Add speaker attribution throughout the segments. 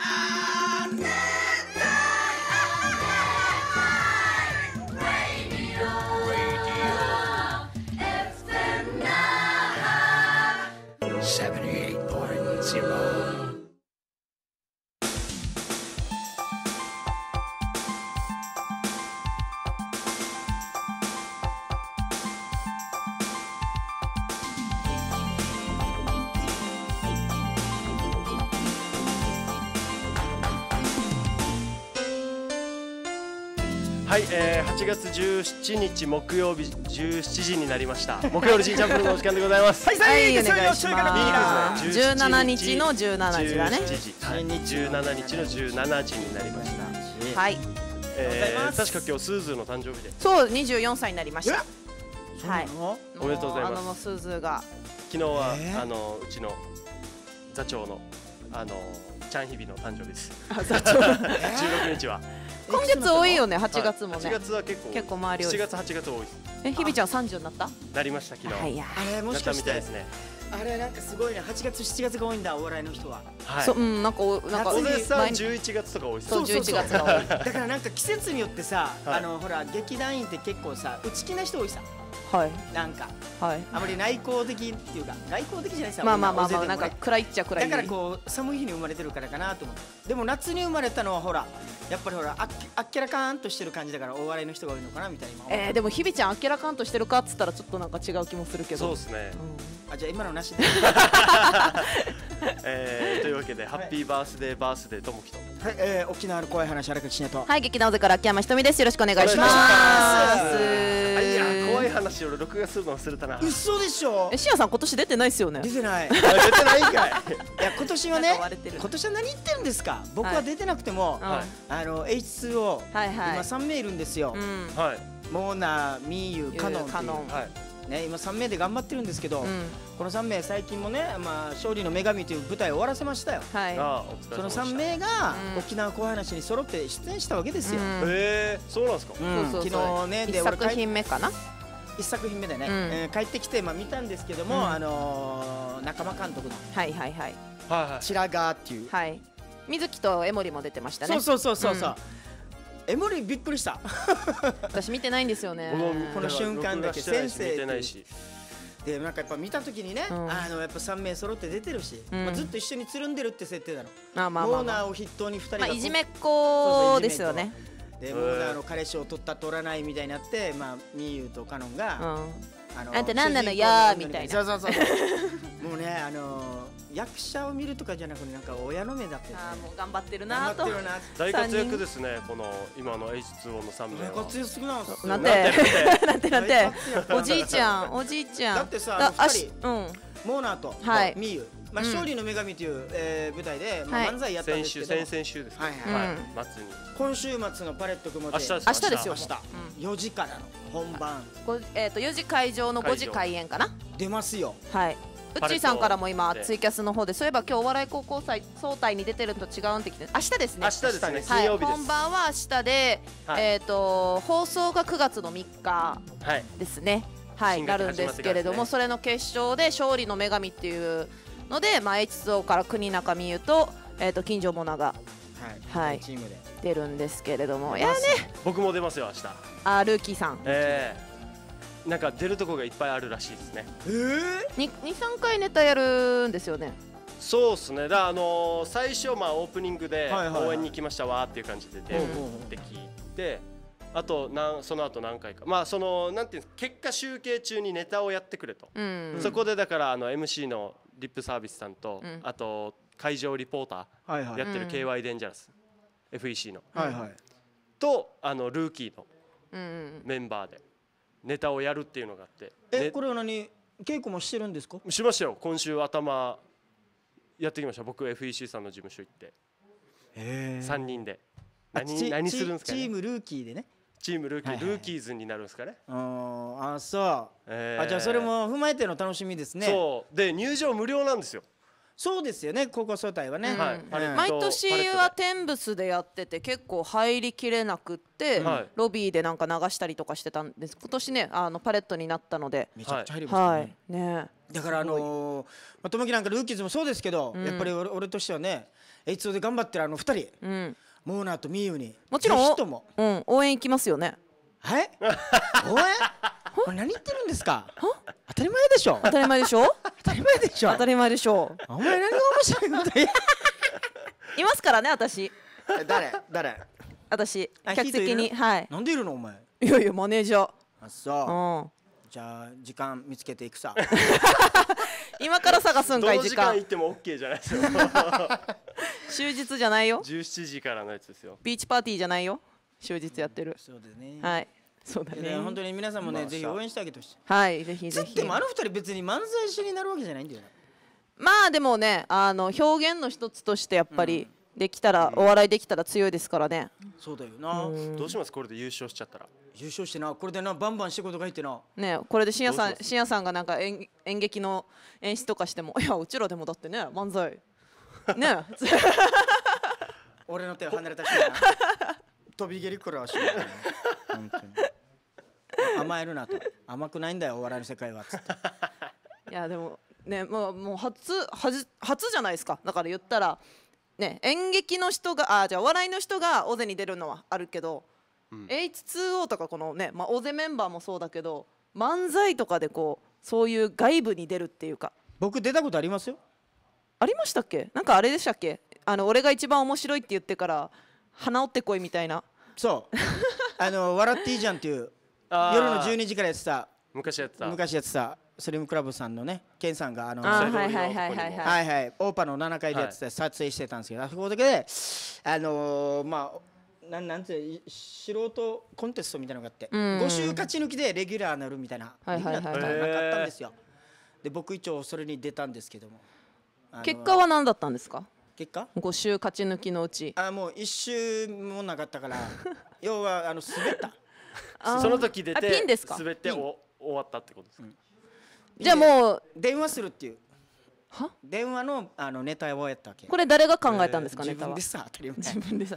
Speaker 1: Ah!
Speaker 2: 8月17日木曜日17時になりました木曜日ジンジャンプの時間でございますはい、はい、お願いします17日の17時だね17日の17時になりましたはい、えー、確か今日スーズーの誕生日で
Speaker 3: そう24歳になりましたはいおめでとうございますあのスーズーが
Speaker 2: 昨日は、えー、あのうちの座長のあのちゃん日々の誕生日です。座長 十六日は。
Speaker 3: 今月多いよね、8月もね。8月は結構結構周り多い。7月8月多い。えひびちゃん30になった？
Speaker 2: なりました昨日。はいや。あれもしかして。ですね。
Speaker 1: あれなんかすごいね、8月7月が多いんだお笑いの人は。
Speaker 2: はい。そううんなんかなんか。小林さん11月とか多いそう11月が多い。だか
Speaker 1: らなんか季節によってさ、あのほら劇団員って結構さ内気な人多いさ。はい、なんか、はい、あまり内向的っていうか内向的じゃないですかまあまあまあ、まあなんか暗いっちゃ暗いだからこう寒い日に生まれてるからかなと思ってでも夏に生まれたのはほらやっぱりほらあっあっけらかんとしてる感じだからお笑いの
Speaker 2: 人が多いのかなみたいなえー、でも
Speaker 3: ひびちゃんあっけらかんとしてるかっつったらちょっとなんか違う気もするけどそうですね、
Speaker 2: うん、あじゃあ今のなしで えー、というわけで、はい、ハッピーバースデーバースデーともきと
Speaker 3: はい、えー、沖縄の怖い話荒口千とはい劇団ぜから秋山ひとみですよろしくお願いしますいや怖い
Speaker 2: 話しろ録画するの忘れたな嘘
Speaker 3: でしょえしやさん今年出てないですよね出てない出てないんかい いや今年はね今年は何言って
Speaker 1: るんですか僕は出てなくても、はい、あの H2O、はいはい、今3名いるんですよ、はい、モーナーミーユカノンカノン、はいね、今3名で頑張ってるんですけど、うん、この3名最近もね、まあ、勝利の女神という舞台を終わらせましたよ、はい、その3名が沖縄小話に揃って出演したわけで
Speaker 2: すよ、うん、へえそうなんですか、うん、そうそうそう昨日ねで俺作品目かな
Speaker 1: 1作品目でね、うん帰ってきて、まあ、見たんですけども、うん
Speaker 3: あのー仲間監督のはいはいはいはいはい「白髪」っていう、はい水木と江守も出てましたねそうそうそうそうそう、
Speaker 1: エモリびっくりした
Speaker 3: 私見てないんですよね僕もこの瞬間だけ先生見てない
Speaker 1: しでなんかやっぱ見た時にね、うんあのやっぱ3名揃って出てるし、うんまあ、ずっと
Speaker 3: 一緒につるんでるって設定だろ、まあまあまオーナ
Speaker 1: ーを筆頭に2人がまあいじめっ子ですよねそうそうでもがあの彼氏を取った取らないみたいになってまあみゆとかのんが、あのあんた何なのよみたいなそうそうそう もうねあの役者を見るとかじゃなくてなんか親の目だった、ね、あ
Speaker 3: もう頑張ってるなと大活躍
Speaker 2: ですねこの今の H2O の3名は活躍すぎなんですなんてなんてなんておじい
Speaker 3: ちゃんおじいちゃんだってさあし
Speaker 1: うんモーナーとはい、ミユまあ、勝利の女神という、えー、舞台で、まあ、漫才やったんで先すけ週ど、先々
Speaker 2: 週ですねはいはいはいうんに
Speaker 1: 今週末のパレット雲も明日です明日ですよ明日4時からの
Speaker 2: 本番
Speaker 3: ごえっ、と4時会場の5時開演かな出ますよはいウッーさんからも今ツイキャスの方でそういえば今日お笑い高校祭総体に出てるのと違うんってきて明日ですね明日ですねは金い、曜日で本番は明日で、はいえっ、と放送が9月の3日はいですね。はい、新なるんですけれども、それの決勝で勝利の女神っていうので、まあ、H2O から国中美優と,、えー、と金城モナが、はいはい、チームで出るんですけれどもいやね僕も出ますよ明日あルーキーさん、
Speaker 2: えー、なんか出るとこがいっぱいあるらしいですね
Speaker 3: ええー、23回ネタやるんですよね
Speaker 2: そうですねだあのー、最初まあオープニングで応援に来ましたわっていう感じで出るって聞いてあとなんその後何回かまあそのなんていうんです結果集計中にネタをやってくれと、うん、そこでだからあの MC のリップサービスさんと、うん、あと会場リポーターやってる KY デンジャラス、FEC の、はいはい、とあのルーキーのメンバーでネタをやるっていうのがあって、え、ね、これは
Speaker 1: 何稽古もしてるんですか
Speaker 2: しましたよ今週頭やってきました僕 FEC さんの事務所行って3人で何何するんですか、ね、チーム
Speaker 1: ルーキーでね
Speaker 2: チームルーキー、はいはい、ルーキーズになるんですかね
Speaker 1: ああそう、えー、あじゃあそれも踏まえての楽しみですねそうで入場無料なんですよそうですよね高校総体はね、うんはいうん、毎年
Speaker 3: は天仏でやってて結構入りきれなくって、はい、ロビーでなんか流したりとかしてたんです今年ねあのパレットになったのでめちゃくちゃ入りましたねはい、ね
Speaker 1: だからあのー、まあ、友樹なんかルーキーズもそうですけど、うん、やっぱり俺俺としてはね H2 で頑張ってるあの2人、うんモーナーとミユにもちろんも、
Speaker 3: うん、応援行きますよねはい応援これ何言ってるんですか当たり前でしょ当たり前でしょ当たり前でしょ当たり前でしょお前何が面白いんだいますからね私誰誰私客席には
Speaker 1: いなんでいるのお前
Speaker 3: いやいやマネージャー
Speaker 1: あそう、うん、じゃあ時間見つけていくさ
Speaker 2: 今から探すんかい時間行っても OK じゃないですよ終日じゃないよ17時からのやつですよビーチ
Speaker 3: パーティーじゃないよ終日やってる、そうだねはいそうだね本当
Speaker 1: に皆さんもね、ぜひ応援してあげてほしい
Speaker 3: はいぜひぜひでもあの二人別
Speaker 1: に漫才師になるわけじゃないんだよ
Speaker 3: まあでもねあの表現の一つとしてやっぱり、うんできたら、お笑いできたら強いですからね
Speaker 1: そうだよな、どうしますこれで優勝しちゃったら優勝してなこれでなバンバン仕事がいいってな
Speaker 3: ねこれで深夜さん深夜さんがなんか演演劇の演出とかしてもいやうちらでもだってね漫才ね 俺の手を離れたし 飛び蹴りくらいはし甘えるなと甘くな
Speaker 1: いんだよお笑いの世界はっっ
Speaker 3: いやでもねもうもう初初初じゃないですかだから言ったらね、演劇の人があじゃあお笑いの人が尾瀬に出るのはあるけど、うん、H2O とかこのね、まあ、尾瀬メンバーもそうだけど漫才とかでこうそういう外部に出るっていうか僕出たことありますよありましたっけなんかあれでしたっけあの俺が一番面白いって言ってから鼻折ってこいみたいなそうあの「笑っていいじ
Speaker 1: ゃん」っていう夜の12時からやってた昔やってた昔やってたスリムクラブさんのねケンさんがあのはいはいはいはいはいはいはいオーパの7階でやって撮影してたんですけど、あそこだけであのー、まあなんなんて素人コンテストみたいなのがあって、うん、5週勝ち抜きでレギュラーなるみたいな、はいはいはい、なかったんですよ。で僕一応それに出たんですけども。あ結果
Speaker 3: は何だったんですか結果 ?5 週勝ち
Speaker 1: 抜きのうち。あもう1週もなかったから 要はあの滑った
Speaker 2: その時出て滑って終わったってことですか、うん
Speaker 3: じゃあもう
Speaker 1: 電話するっていうは電話のあのネタをやったわけこれ誰が考えたんですか、えー、ネタは自分でさ当たり前自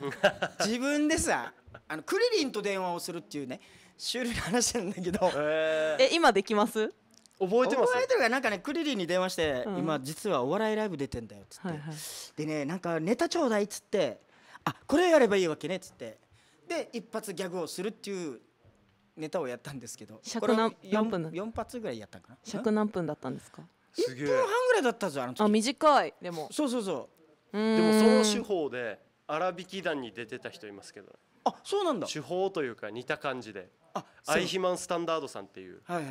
Speaker 1: 分でさ あのクリリンと電話をするっていうねシュールな話なんだけどえ今できます覚えてます覚えてるからなんかねクリリンに電話して、うん、今実はお笑いライブ出てんだよっつって、はいはい、でねなんかネタちょうだいっつってあこれやればいいわけねっつってで一発ギャグをするっていうネタをやったんですけど尺何何分四発ぐらいやったかな尺
Speaker 3: 何分だったんですか
Speaker 2: 1分半ぐらいだったぞあ
Speaker 3: の時あ短いでもそうそうそうでもその手
Speaker 2: 法で粗引き団に出てた人いますけどあそうなんだ手法というか似た感じであ、アイヒマンスタンダードさんっていうははいい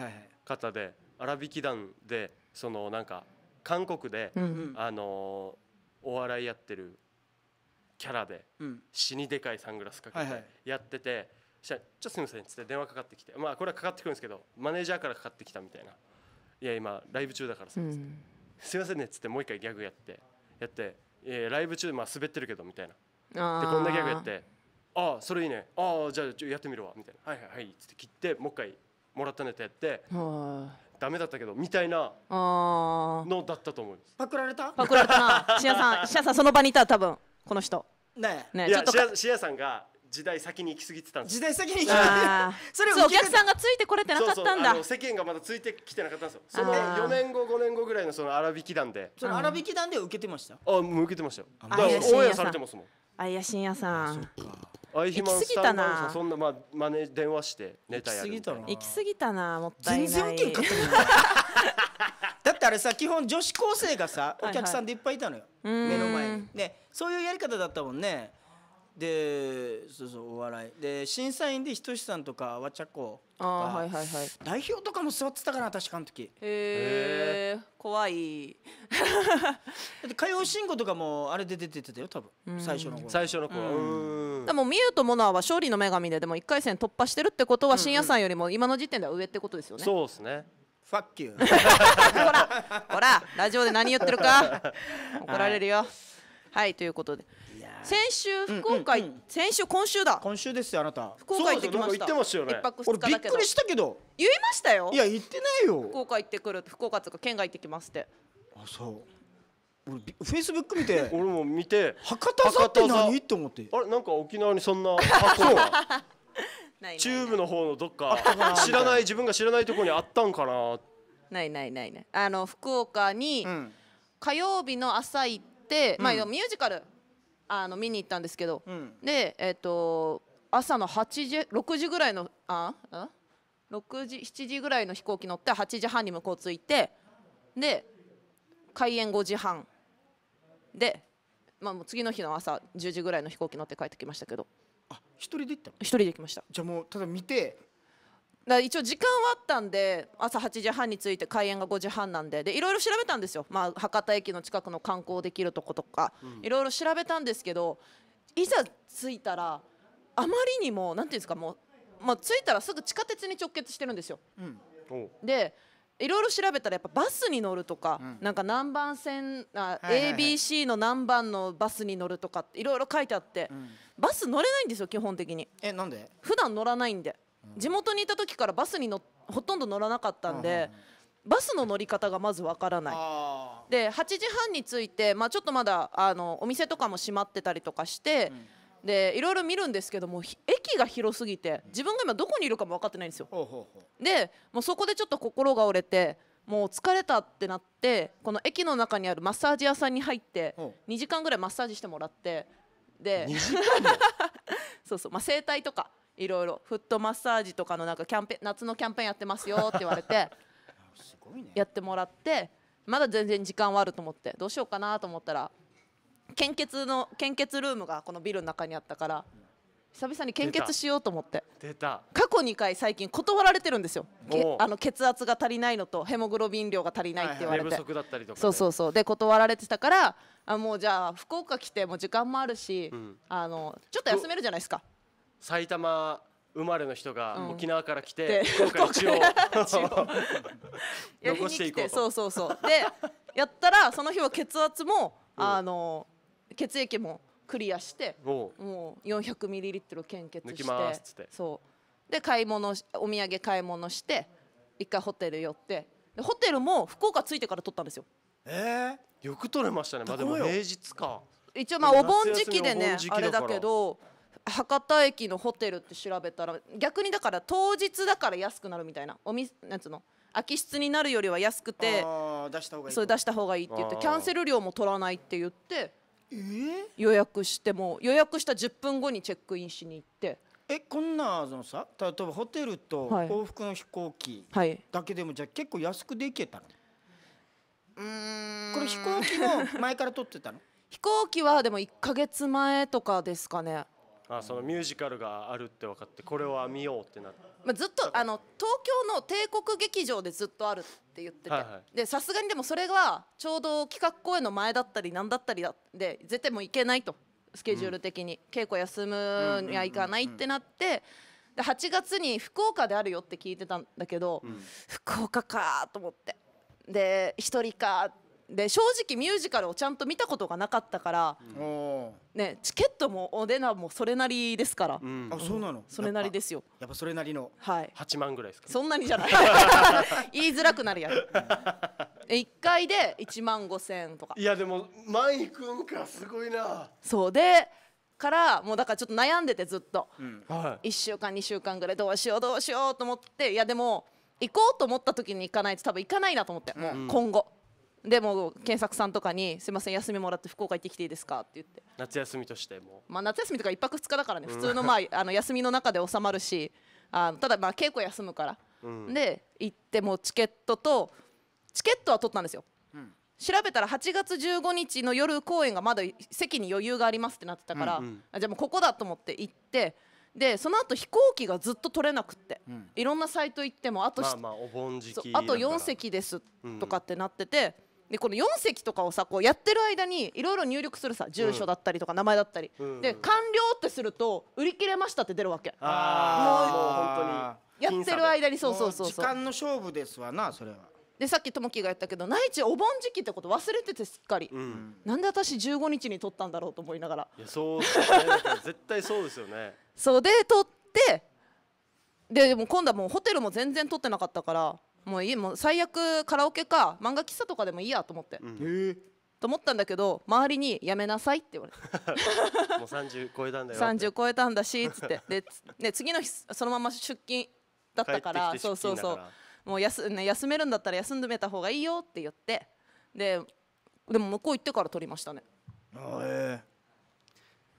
Speaker 2: 方で粗引き団でそのなんか韓国で、うんうん、あのお笑いやってるキャラで、うん、死にでかいサングラスかけてやってて。したら「ちょっとすみません」っつって電話かかってきてまあこれはかかってくるんですけどマネージャーからかかってきたみたいな「いや今ライブ中だからさ」っつって「すいませんね」っつってもう一回ギャグやってやって「えライブ中まあ滑ってるけど」みたいな
Speaker 3: でこんなギャグやっ
Speaker 2: て「ああそれいいねああじゃあやってみるわ」みたいな「はいはいはい」っつって切ってもう一回もらったネタやってダメだったけどみたいな
Speaker 3: のだったと思いますパクられたパクられたなシアさんシアさんその場にいた多分この人
Speaker 1: ねえ
Speaker 2: ねえちょっとシアさんが時代先に行き過ぎてたんです時代先に行き過
Speaker 1: ぎて それをお客さんがついてこれてなかったんだ
Speaker 2: 世間がまだついてきてなかったんですよその4年後5年後ぐらいのその荒引き団でその荒引
Speaker 3: き団で受けてましたあ
Speaker 2: もう受けてましたよだからオンエアされてますもん
Speaker 3: あやしんやさんアイヒマンスタンダそ
Speaker 2: んなまあマネ電話してネタやる行き過ぎたな行き過
Speaker 3: ぎたなもったいない全然受けんかった
Speaker 1: だってあれさ基本女子高生がさお客さんでいっぱいいたのよ、
Speaker 3: はいはい、目の前にねそういうやり方
Speaker 1: だったもんねでそうそうお笑いで審査員でひとしさんとかわちゃこはいはいはい、代表とかも座ってたかな確かあの時へえ
Speaker 3: 怖い だ
Speaker 1: って歌謡信吾とかもあれで出ててたよ多分
Speaker 2: 最初の頃最初の頃
Speaker 3: でも美優とモナーは勝利の女神ででも1回戦突破してるってことは深夜さんよりも今の時点では上ってことですよね、そうですねファッキューほらほらラジオで何言ってるか 怒られるよはいということで先週福岡、うんうんうん、先週今週だ今週ですよあなた福岡行ってきましたますよね一泊二日だけどびしたけど言いましたよいや行ってないよ福岡行ってくる福岡とか県外行ってきますって
Speaker 2: あそう俺フェイスブック見て 俺も見て博多座って何って思ってあれなんか沖縄にそんな箱が ーブの方のどっか知らない自分が知らないところにあったんかな
Speaker 3: ないないないないあの福岡に、火曜日の朝行って、まあ、ミュージカルあの見に行ったんですけど、うん、でえっ、ー、と朝の8時6時ぐらいのああ6時7時ぐらいの飛行機乗って8時半に向こう着いてで開演5時半で、まあ、もう次の日の朝10時ぐらいの飛行機乗って帰ってきましたけどあ一人で行ったの一人で行きましたじゃあもうただ見てだ一応時間はあったんで朝8時半に着いて開園が5時半なんででいろいろ調べたんですよ、まあ、博多駅の近くの観光できるとことかいろいろ調べたんですけどいざ着いたらあまりにも何ていうんですかもう、まあ、着いたらすぐ地下鉄に直結してるんですよ。うん、でいろいろ調べたらやっぱバスに乗るとか、うん、なんか南蛮線あ、ABC の何番のバスに乗るとかいろいろ書いてあって、うん、バス乗れないんですよ基本的にえなんで普段乗らないんで地元にいた時からバスにのほとんど乗らなかったんで、バスの乗り方がまずわからないで8時半に着いて、まあ、ちょっとまだあのお店とかも閉まってたりとかして、うん、でいろいろ見るんですけども駅が広すぎて自分が今どこにいるかも分かってないんですよ。うん、でもうそこでちょっと心が折れてもう疲れたってなってこの駅の中にあるマッサージ屋さんに入って2時間ぐらいマッサージしてもらってで そうそう、まあ、整体とかいろいろフットマッサージとかのなんかキャンペーン夏のキャンペーンやってますよって言われて やってもらってまだ全然時間はあると思ってどうしようかなと思ったら献血の献血ルームがこのビルの中にあったから久々に献血しようと思って出た過去2回最近断られてるんですよけあの血圧が足りないのとヘモグロビン量が足りないって言われて、はいはい、不足だったりとかそうそうそうで断られてたからあもうじゃあ福岡来ても時間もあるし、うん、あのちょっと休めるじゃないですか
Speaker 2: 埼玉生まれの人が沖縄から来て、うん、一応
Speaker 3: 残していこうそうそうそうでやったらその日は血圧も、あの血液もクリアしてもう400ミリリットル献血してそうで買い物お土産買い物して一回ホテル寄ってホテルも福岡着いてから取ったんですよえー、よく取れましたねまあでも平日か一応まあお盆時期でねあれだけど博多駅のホテルって調べたら逆にだから当日だから安くなるみたいなおみなんつうの空き室になるよりは安くて出した方がいいそれ出した方がいいって言ってキャンセル料も取らないって言って予約しても予約した10分後にチェックインしに行って
Speaker 1: えこんなのさ例えばホテルと往復の飛行機だけでもじゃあ結構安くで行けたの、
Speaker 3: うんこれ飛行機も
Speaker 1: 前から取
Speaker 2: ってたの
Speaker 3: 飛行機はでも1か月前とかですかね
Speaker 2: あそのミュージカルがあるって分かってこれは見ようってなっ
Speaker 3: まあ、ずっとあの東京の帝国劇場でずっとあるって言ってて、でさすがにでもそれがちょうど企画公演の前だったり何だったりだで絶対もう行けないとスケジュール的に、稽古休むには行かないってなって。で8月に福岡であるよって聞いてたんだけど、うん、福岡かと思ってで1人かで正直ミュージカルをちゃんと見たことがなかったから、ね、チケットもお値段もそれなりですから、うん、あそうなのそれなりですよやっぱそれなりの、はい、8万ぐらいですか、そんなにじゃない 言いづらくなるやつ1回で1万5千円とかいやでもマイくんかすごいなそうでからもうだからちょっと悩んでてずっと、うんはい、1週間2週間ぐらいどうしようどうしようと思っていやでも行こうと思った時に行かないと多分行かないなと思って、うん、今後。でも検索さんとかに「すいません休みもらって福岡行ってきていいですか?」って言って
Speaker 2: 夏休みとしても
Speaker 3: まあ夏休みとか1泊2日だからね普通のまあ あの休みの中で収まるしあただまあ稽古休むから、うん、で行ってもチケットとチケットは取ったんですよ、うん、調べたら8月15日の夜公演がまだ席に余裕がありますってなってたから、うんうん、あじゃあもうここだと思って行ってでその後飛行機がずっと取れなくて、いろんなサイト行ってもあと,、あ、あと
Speaker 2: 4席
Speaker 3: ですとかってなってて。でこの4席とかをさこうやってる間にいろいろ入力するさ住所だったりとか名前だったり、うん、で完了ってすると売り切れましたって出るわけあもう本当にやってる間にそうそうそう時間の勝負ですわなそれはでさっきともきが言ったけど内地お盆時期ってこと忘れててすっかり、うん、なんで私15日に撮ったんだろうと思いながらいや
Speaker 2: そう、ね、絶対そうですよね
Speaker 3: そうで撮ってででも今度はもうホテルも全然取ってなかったからもういいもう最悪カラオケか漫画喫茶とかでもいいやと思って、うん、と思ったんだけど周りに「やめなさい」って言われて
Speaker 2: もう30超えたんだよ30超え
Speaker 3: たんだしっつってで、ね、次の日そのまま出勤だったからそうそうそうもう休,、ね、休めるんだったら休んでめた方がいいよって言ってででも向こう行ってから取りましたね
Speaker 1: あえ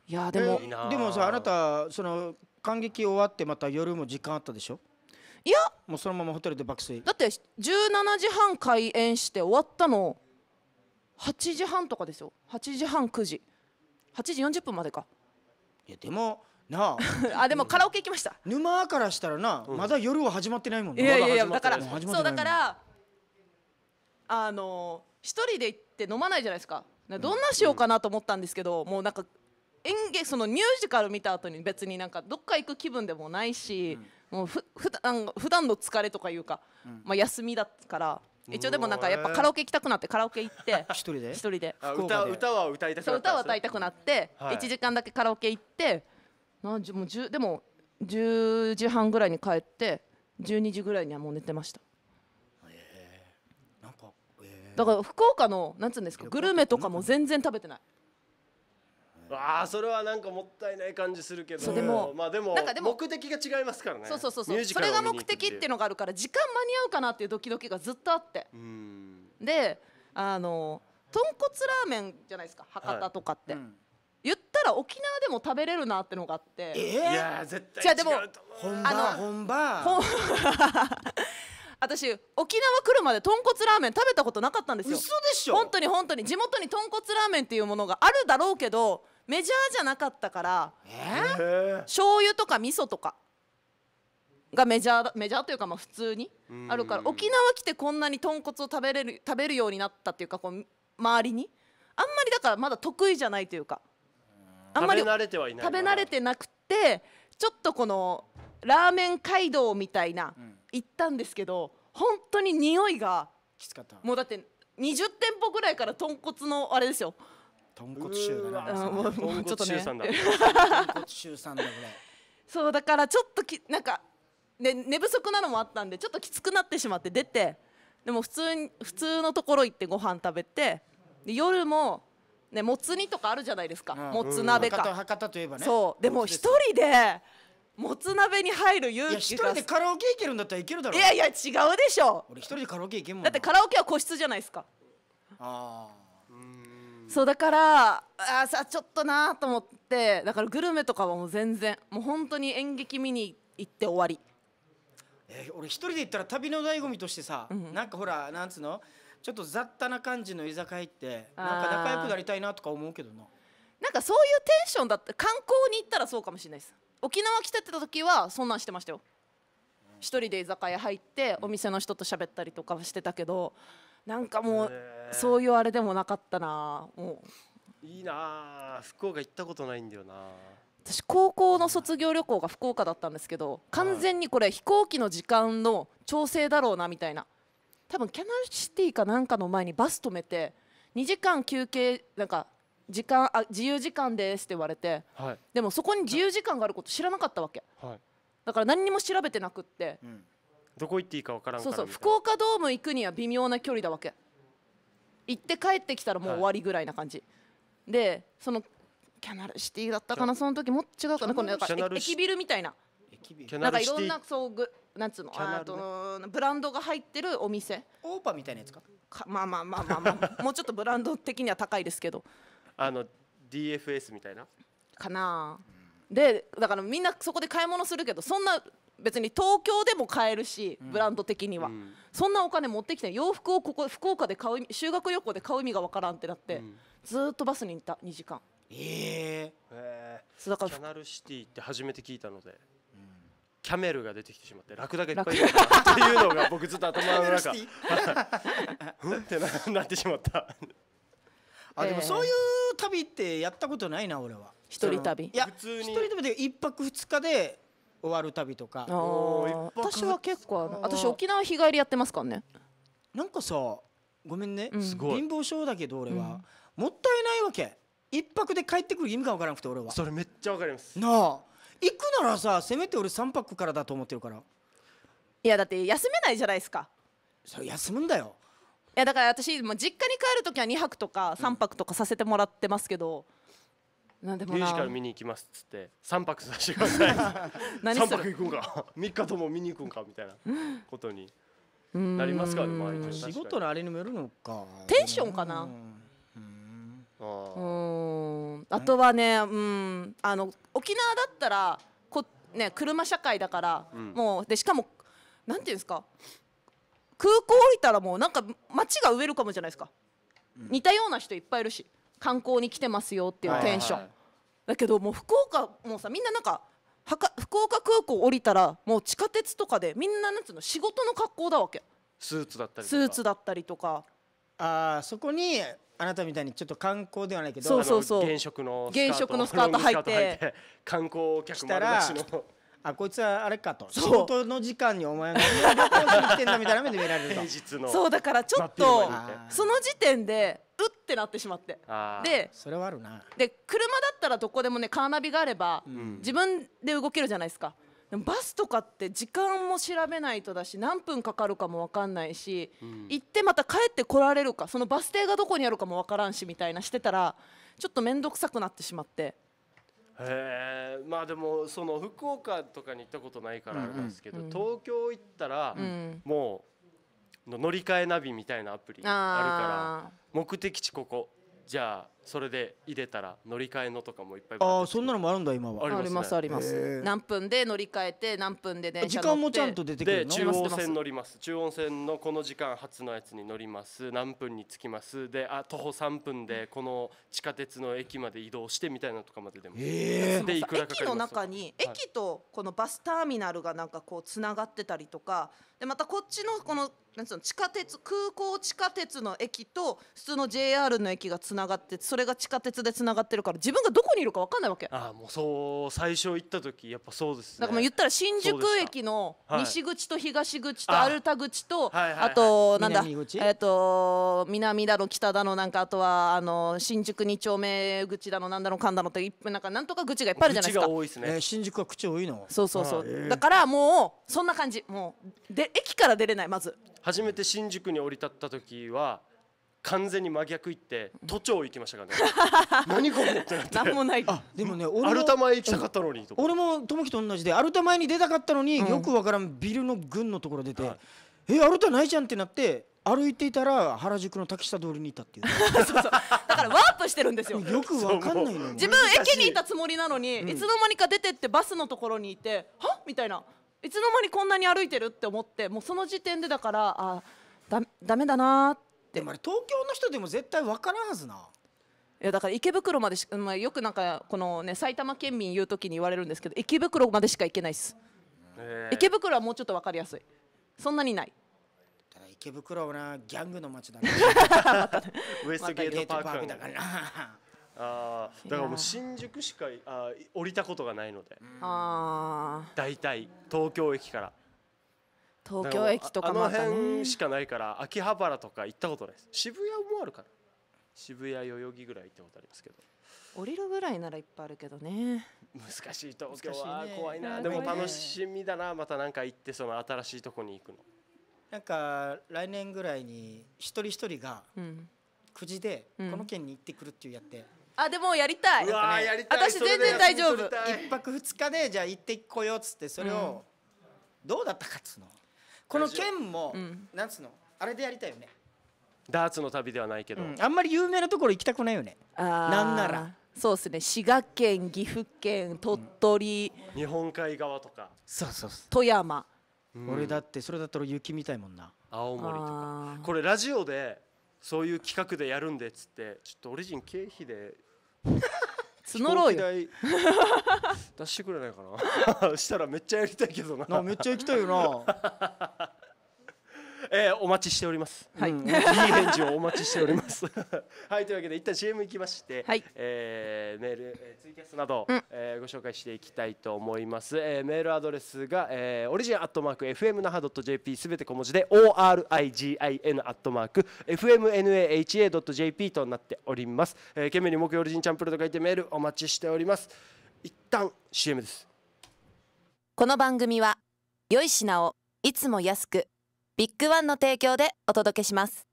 Speaker 1: ー、いやでもでもさあなたその感激終わってまた夜も時間あったでしょいやもうそのままホテルで爆睡
Speaker 3: だって17時半開演して終わったの8時半とかですよ8時半9時8時40分までかいやでもなあ あでもカラオケ行きました沼からしたらな、うん、
Speaker 1: まだ夜は始まってないもんいやいやいやだからそうだから
Speaker 3: あの一人で行って飲まないじゃないですかどんなしようかなと思ったんですけど、うん、もうなんか演芸そのミュージカル見た後に別になんかどっか行く気分でもないし、うんもうふ普段普段の疲れとかいうか、まあ、休みだから一応でもなんかやっぱカラオケ行きたくなってカラオケ行っ
Speaker 1: て 一人で一人で歌歌は歌いたくなった歌は歌いたく
Speaker 3: なって、はい、時間だけカラオケ行ってなんじもう十でも十時半ぐらいに帰って十二時ぐらいにはもう寝てました。えー、なんか、えー、だから福岡のなんつうんですかグルメとかも全然食べてない。
Speaker 2: あそれはなんかもったいない感じするけどでも,、まあ、でもなんかでも目的が違いますからねそうそうそうそうそれが目的っていうのが
Speaker 3: あるから時間間に合うかなっていうドキドキがずっとあってであの豚骨ラーメンじゃないですか博多とかって、はいうん、言ったら沖縄でも食べれるなってのがあってえー、いや絶対違うとう本場本場 私沖縄来るまで豚骨ラーメン食べたことなかったんですよ嘘でしょ本当に本当に地元に豚骨ラーメンっていうものがあるだろうけどメジャーじゃなかったから醤油とか味噌とかがメジャーメジャーというかまあ普通にあるから沖縄来てこんなに豚骨を食べれる食べるようになったっていうかこう周りにあんまりだからまだ得意じゃないというかあんまり食べ慣れて
Speaker 2: はいない食べ慣れて
Speaker 3: なくてちょっとこのラーメン街道みたいな行ったんですけど本当に匂いがもうだって20店舗ぐらいから豚骨のあれですよ豚骨臭だな。もうちょっとね。豚骨
Speaker 1: 臭さんだこれ。
Speaker 3: そうだからちょっときなんかね寝不足なのもあったんでちょっときつくなってしまって出てでも普通に普通のところ行ってご飯食べてで夜もねもつ煮とかあるじゃないですか、うん、もつ鍋か、うん、博多といえばねそうでも一人でもつ鍋に入る勇気が一人でカラオケ行けるんだったらいけるだろいやいや違うでしょ俺一人でカラオケ行けんもんだってカラオケは個室じゃないですかああそうだからあさちょっとなと思ってだからグルメとかはもう全然もう本当に演劇見に行って終わり
Speaker 1: えー俺一人で行ったら旅の醍醐味としてさ、うんなんかほらなんつうのちょっと雑多な感じの居酒屋行ってなんか仲良くなりたいなとか思うけどな
Speaker 3: なんかそういうテンションだって観光に行ったらそうかもしれないです沖縄来てた時はそんなんしてましたよ一人で居酒屋入ってお店の人と喋ったりとかはしてたけどなんかもうそういうあれでもなかったなも
Speaker 2: ういいな福岡行ったことないんだよな
Speaker 3: 私高校の卒業旅行が福岡だったんですけど完全にこれ飛行機の時間の調整だろうなみたいな多分キャナルシティかなんかの前にバス止めて2時間休憩なんか時間あ自由時間ですって言われて、はい、でもそこに自由時間があること知らなかったわけ、はい、だから何にも調べてなくって、うん、
Speaker 2: どこ行っていいかわからんそうそう福
Speaker 3: 岡ドーム行くには微妙な距離だわけ行って帰ってきたらもう終わりぐらいな感じ、はい、でそのキャナルシティだったかなその時も違うかなこのなんか駅ビルみたいななんかいろんなそうぐなんつうの、ね、あとブランドが入ってるお店オーパみたいなやつかまあまあまあまあまあ もうちょっとブランド的には高いですけど
Speaker 2: あの DFS みたいな
Speaker 3: かなでだからみんなそこで買い物するけどそんな別に東京でも買えるし、ブランド的には、うん、そんなお金持ってきて洋服をここ福岡で買う修学旅行で買う意味がわからんってなって、うん、ずっとバスにいた2時間え
Speaker 2: ええー、だからキャナルシティって初めて聞いたので、うん、キャメルが出てきてしまってラクダがいっぱいいるっていうのが僕ずっと頭の中 うんってなってしまった
Speaker 3: あでもそういう
Speaker 1: 旅ってやったことないな俺は一人旅いや普通に一人旅で一泊二日で終わる旅とか
Speaker 3: 私は結構私沖縄日帰りやってますからねなんかさごめんね、うん、
Speaker 1: 貧乏症だけど俺は、うん、もったいないわけ一泊で帰ってくる意味が分からなくて俺はそれめっちゃ分かりますなあ行くならさせめて俺3泊からだと思ってるから
Speaker 3: いやだって休めないじゃないですか
Speaker 1: それ休むんだよ
Speaker 3: いやだから私も実家に帰る時は2泊とか3泊とかさせてもらってますけど、うんなんでもミュージカル見
Speaker 2: に行きますっつって3泊させてください3 泊行くんか3 日とも見に行くんかみたいなことに
Speaker 3: なりますか仕事のあれにもよるのかテンションかなうんあとはねうんあの沖縄だったらこ、ね、車社会だから、うん、もうでしかもなんていうんですか空港降りたらもうなんか街がウェルカムじゃないですか、うん、似たような人いっぱいいるし。観光に来てますよっていうテンション、はいはい、だけどもう福岡もうさみんななんか福岡空港降りたらもう地下鉄とかでみんななんつうの仕事の格好だわけ
Speaker 2: スーツだったりスーツ
Speaker 3: だったりとか
Speaker 1: あそこにあなたみたいにちょっと観光ではないけどそうそうそう現
Speaker 2: 職のスカート履いて
Speaker 1: 観光客もあしのあこいつはあれかと仕事の時間にお前が旅
Speaker 3: 行しに来てんだみたいな目で見られると そうだからちょっとその時点でうってなってしまってでそれはあるなで車だったらどこでもねカーナビがあれば、自分で動けるじゃないですかでもバスとかって時間も調べないとだし何分かかるかも分かんないし、行ってまた帰ってこられるかそのバス停がどこにあるかも分からんしみたいなしてたらちょっと面倒くさくなってしまって。
Speaker 2: へえまあでもその福岡とかに行ったことないからなんですけど、うんうん、東京行ったら、もう乗り換えナビみたいなアプリあるから目的地ここじゃあそれで入れたら乗り換えのとかもいっぱいあ
Speaker 1: あそんなのもあるんだ今はあります、ね、あります何
Speaker 3: 分で乗り換えて何分で電車時間もちゃんと
Speaker 1: 出てくる中央線
Speaker 2: 乗ります中央線のこの時間初のやつに乗ります何分に着きますであ徒歩3分でこの地下鉄の駅まで移動してみたいなとかまででもええでいくらかかります駅の中に、駅
Speaker 3: とこのバスターミナルがなんかこうつながってたりとかでまたこっちのこのなんつうの地下鉄空港地下鉄の駅と普通の JR の駅がつながってそれが地下鉄でつながってるから自分がどこにいるか分かんないわけああも
Speaker 2: うそう最初行った時やっぱそうですねだから
Speaker 3: 言ったら新宿駅の西口と東口とアルタ口とあとなんだえっと南だの北だのなんかあとはあの新宿二丁目口だのなんだのかんだのってなんかなんとか口がいっぱいあるじゃないですか口
Speaker 2: が多いですね、え新宿は口多いのそうそうそう、だか
Speaker 3: らもうそんな感じもうで駅から出れないまず
Speaker 2: 初めて新宿に降り立った時は完全に真逆行って都庁行きましたからね 何これってなって何もないでもね俺もアルタ前行きたかったのにとか
Speaker 1: 俺も友樹と同じでアルタ前に出たかったのに、うん、よくわからんビルの群のところ出て、はい、えアルタないじゃんってなって歩いていたら原宿の滝下通りにいたっていう そうそ
Speaker 3: うだからワープしてるんですよ よくわかんないの自分駅にいたつもりなのに、うん、いつの間にか出てってバスのところにいてはっみたいないつの間にこんなに歩いてるって思ってもうその時点でだからあだめだなーってでもあれ東京の人でも絶対分からんはずないやだから池袋までし、まあ、よくなんかこのね埼玉県民言う時に言われるんですけど池袋までしか行けないっす、えー、池袋はもうちょっと分かりやすいそんなにない
Speaker 1: ただ池袋はなギャングの街だから
Speaker 2: ウエストゲートパークだからなあだからもう新宿しかあ降りたことがないので大体東京駅から東京駅とかもあ、ね、あの辺しかないから秋葉原とか行ったことないです渋谷もあるから渋谷代々木ぐらい行ったことありますけど
Speaker 3: 降りるぐらいならいっぱいあるけどね難しい東京は怖
Speaker 2: いな、ね、でも楽しみだなまた何か行ってその新しいとこに行くの
Speaker 1: なんか来年ぐらいに一人一人がくじでこの県に行ってくるっていうやって、うんうん
Speaker 3: あでもやりたい。私全然大丈夫。
Speaker 1: 一泊二日でじゃあ行ってこようっつってそれをどうだったかっつうの。この県も、なんつうのあれでやりたいよね
Speaker 2: ダーツの旅ではないけど、
Speaker 3: あんまり有名なところ行きたくないよねなんならそうですね滋賀県岐阜県鳥取、
Speaker 2: 日本海側とかそうそう富山、俺だってそれだったら雪みたいもんな青森とかこれラジオでそういう企画でやるんでっつってちょっとオリジン経費で募ろうよ出してくれないかな したらめっちゃやりたいけどなめっちゃ行きたいよなえー、お待ちしております。はい、いい返事をお待ちしております。はいというわけで一旦 CM 行きまして、はい、えー、メール、えー、ツイキャスなど、うん、えー、ご紹介していきたいと思います。えー、メールアドレスが、えー、オリジンアットマーク FM 那覇ドット JP すべて小文字で O R I G I N アットマーク FM N A H A ドット JP となっております。えー、懸命に木曜オリジンチャンプルと書いてメールお待ちしております。一旦 CM です。
Speaker 3: この番組は良い品をいつも安く。ビッグワンの提供でお届けします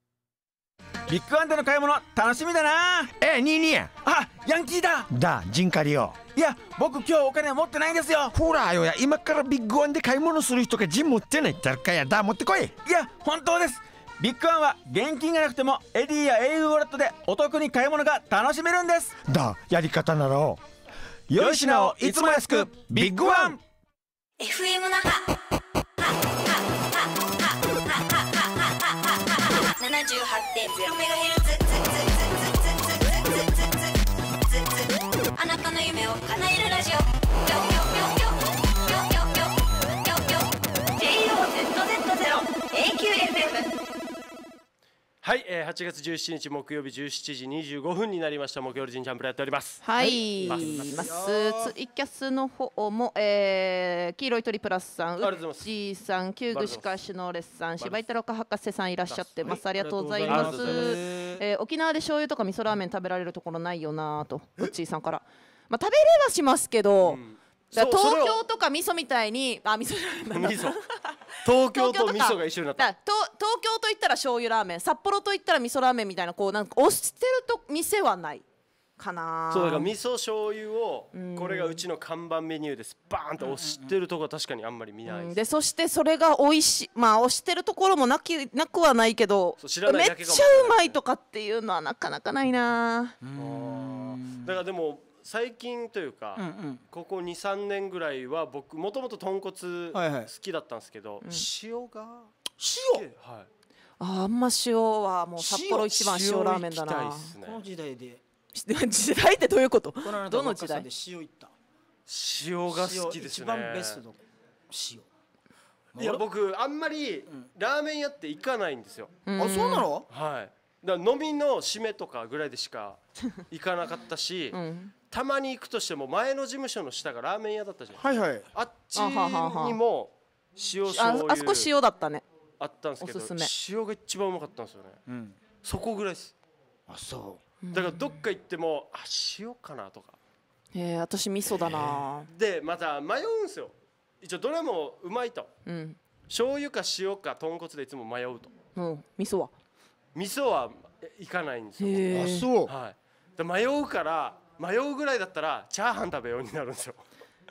Speaker 2: ビッグワンでの買い物
Speaker 1: 楽しみだなええ、
Speaker 3: ニーニーあ、ヤンキーだ
Speaker 2: だ、ジンカリオ
Speaker 1: いや、僕今日お金持ってないんですよほらよや、今からビッグワンで買い物する人がジン持ってないっかやだ、持ってこいいや、本当ですビッグワンは現金がなくてもエディやエイウォレットでお得に買い物が楽しめるんです
Speaker 2: だ、やり方なろうよいなをいつも安くビッグワン
Speaker 1: FM
Speaker 3: 中78.0メガヘル
Speaker 2: はい、えー、8月17日木曜日17時25分になりました木曜日人チャンプルやっておりますはい、はい、ます
Speaker 3: ツイキャスの方も、えー、黄色い鳥プラスさんうっちーさん旧具シカシノレスさん芝居太郎か博士さんいらっしゃってます、はい、ありがとうございますいえー、沖縄で醤油とか味噌ラーメン食べられるところないよなとうっちーさんからまあ食べれはしますけど、うんだ東京とか味噌みたいにあ味噌じゃない味噌東京と味噌が一緒になった東京といったら醤油ラーメン札幌といったら味噌ラーメンみたいなこうなんか押してると店はないかなそうだから味
Speaker 2: 噌醤油をこれがうちの看板メニューですバーンと押してるとこは確かにあんまり見ないでうんうん、で
Speaker 3: そしてそれが美味しいまあ押してるところもなきなくはないけどめっちゃうまいとかっていうのはなかなかないな
Speaker 2: だからでも最近というか、うんうん、ここ23年ぐらいは僕もともと豚骨好きだったんですけど、はいはい、塩が塩はい
Speaker 3: あんま塩はもう札幌一番塩ラーメンだな、ね、この
Speaker 1: 時代で 時代ってどういうことどの時代塩いった
Speaker 2: 塩が好きですね一番ベスト塩いや僕あんまりラーメン屋って行かないんですよ、うん、あそうなのはいだ飲みの締めとかぐらいでしか行かなかったし、うん、たまに行くとしても前の事務所の下がラーメン屋だったじゃん、はいはい、あっちにも塩醤油ああそこ塩だったねあったんですけどすす塩が一番うまかったんですよね、う
Speaker 3: ん、そこぐらいで
Speaker 2: すあそうだからどっか行ってもあ塩かなとか
Speaker 3: えー、私味噌だな、
Speaker 2: でまた迷うんですよ一応どれもうまいとうん醤油か塩か豚骨でいつも迷うと
Speaker 3: うん、味噌は
Speaker 2: 味噌はいかないんですよ、あそうはい、で迷うから迷うぐらいだったらチャーハン食べようになるんですよ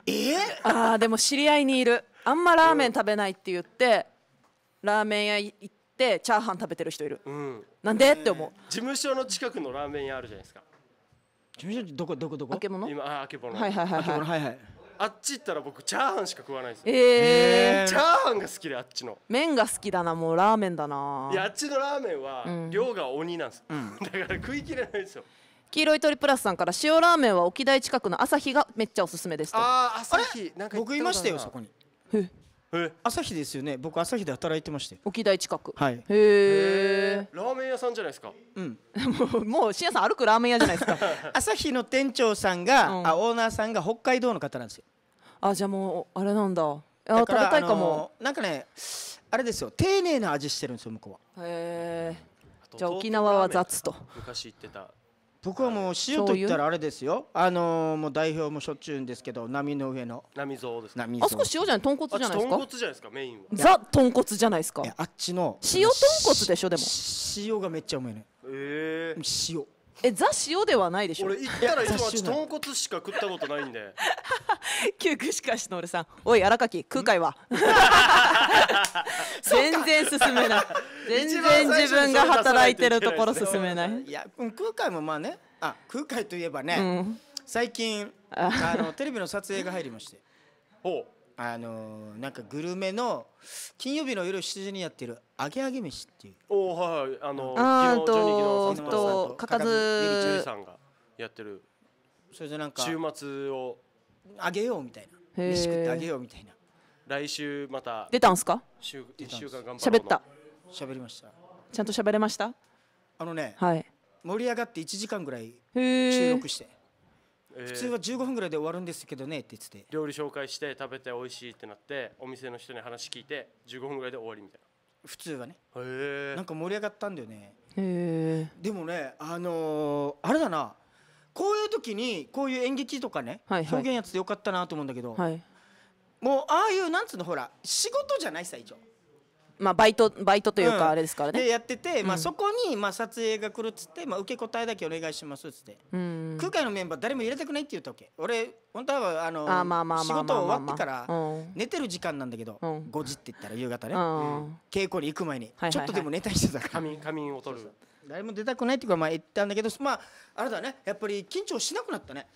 Speaker 3: えー、ああでも知り合いにいるあんまラーメン食べないって言って、うん、ラーメン屋行ってチャーハン食べてる人いる、うん、なんでって思う事
Speaker 2: 務所の近くのラーメン屋あるじゃないですか事務所どこどこどこあけぼの今あけぼのはいはいはいはいはいはいあっち行ったら僕チャーハンしか食わないですええー、チャーハンが好きであっちの
Speaker 3: 麺が好きだなもうラーメンだないやあっ
Speaker 2: ちのラーメンは、量が鬼なんです、うん、だから食いきれないですよ
Speaker 3: 黄色い鳥プラスさんから塩ラーメンは沖台近くの朝日がめっちゃおすすめですとあ
Speaker 1: あ
Speaker 2: 朝日なんか僕いましたよそこ
Speaker 1: にへえ朝日ですよね僕朝日で働いてましたよ沖台近くはいへえ
Speaker 2: ラーメン屋さんじゃないですか
Speaker 1: うん もうしやさん歩くラーメン屋じゃないですか 朝日の店長さんが、うん、あオーナーさんが北海道の方なんですよあじゃあもうあれなんだあ食べたいかも、あのー、なんかねあれですよ丁寧な味してるんですよ向こ
Speaker 3: うはへえじゃあ沖縄は雑と昔行ってた
Speaker 1: 僕はもう塩と言ったらあれですよあのー、もう代表もしょっちゅうんですけど波の上の波蔵です、ね、あそこ塩じゃない豚
Speaker 2: 骨じゃないですか豚骨じゃないですかメインはザ豚骨
Speaker 3: じゃないですかあっちの塩豚骨でしょでも
Speaker 1: 塩がめっちゃうまいねえ
Speaker 3: えー、塩えザ塩ではないでしょ俺行ったら今は私豚
Speaker 2: 骨しか食ったことないんで
Speaker 3: 旧 しかしの俺さんおい荒垣空海は全然進めない 全然自分が働いてるところ進めないい
Speaker 1: や空海もまあねあ空海といえばね、うん、最近あのテレビの撮影が入りましてほうあのなんかグルメの金曜日の夜7時にやってる「揚げ揚げ飯」っていう
Speaker 2: おおはいあの
Speaker 3: あーと
Speaker 1: ジ
Speaker 2: ョとかかずゆりさんがやってるそれでなんか週末をあげようみたいな飯食ってあげようみたいな来週また出たんすか
Speaker 3: 週一週間頑張ろうの喋った喋りましたちゃんと喋れましたあのね、はい、
Speaker 1: 盛り上がって1時間ぐらい収録してえー、普通は15分ぐらいで終わるんですけどねって言ってて
Speaker 2: 料理紹介して食べて美味しいってなってお店の人に話聞いて15分ぐらいで終わりみたいな普通はねへなん
Speaker 1: か盛り上がったんだよねへでもねあのー、あれだなこういう時にこういう演劇とかね、はいはい、表現やつてよかったなと思うんだけど、は
Speaker 3: い、もうあ
Speaker 1: あいうなんつうのほら仕事じゃないさ以上
Speaker 3: まあ、バイトバイトというかあれですからね、でやって
Speaker 1: て、まあ、そこに、まあ、撮影が来るっつって、まあ、受け答えだけお願いしますっつって、空海のメンバー誰も入れたくないって言ったわけ俺本当はあの仕事終わってから寝てる時間なんだけど、う5時って言ったら夕方ね、稽古に行く前に、ちょっとでも寝たりしてたから仮眠を取る誰も出たくないって
Speaker 3: いうかまあ言ったんだけどまああれだねやっぱり緊張しなくなったね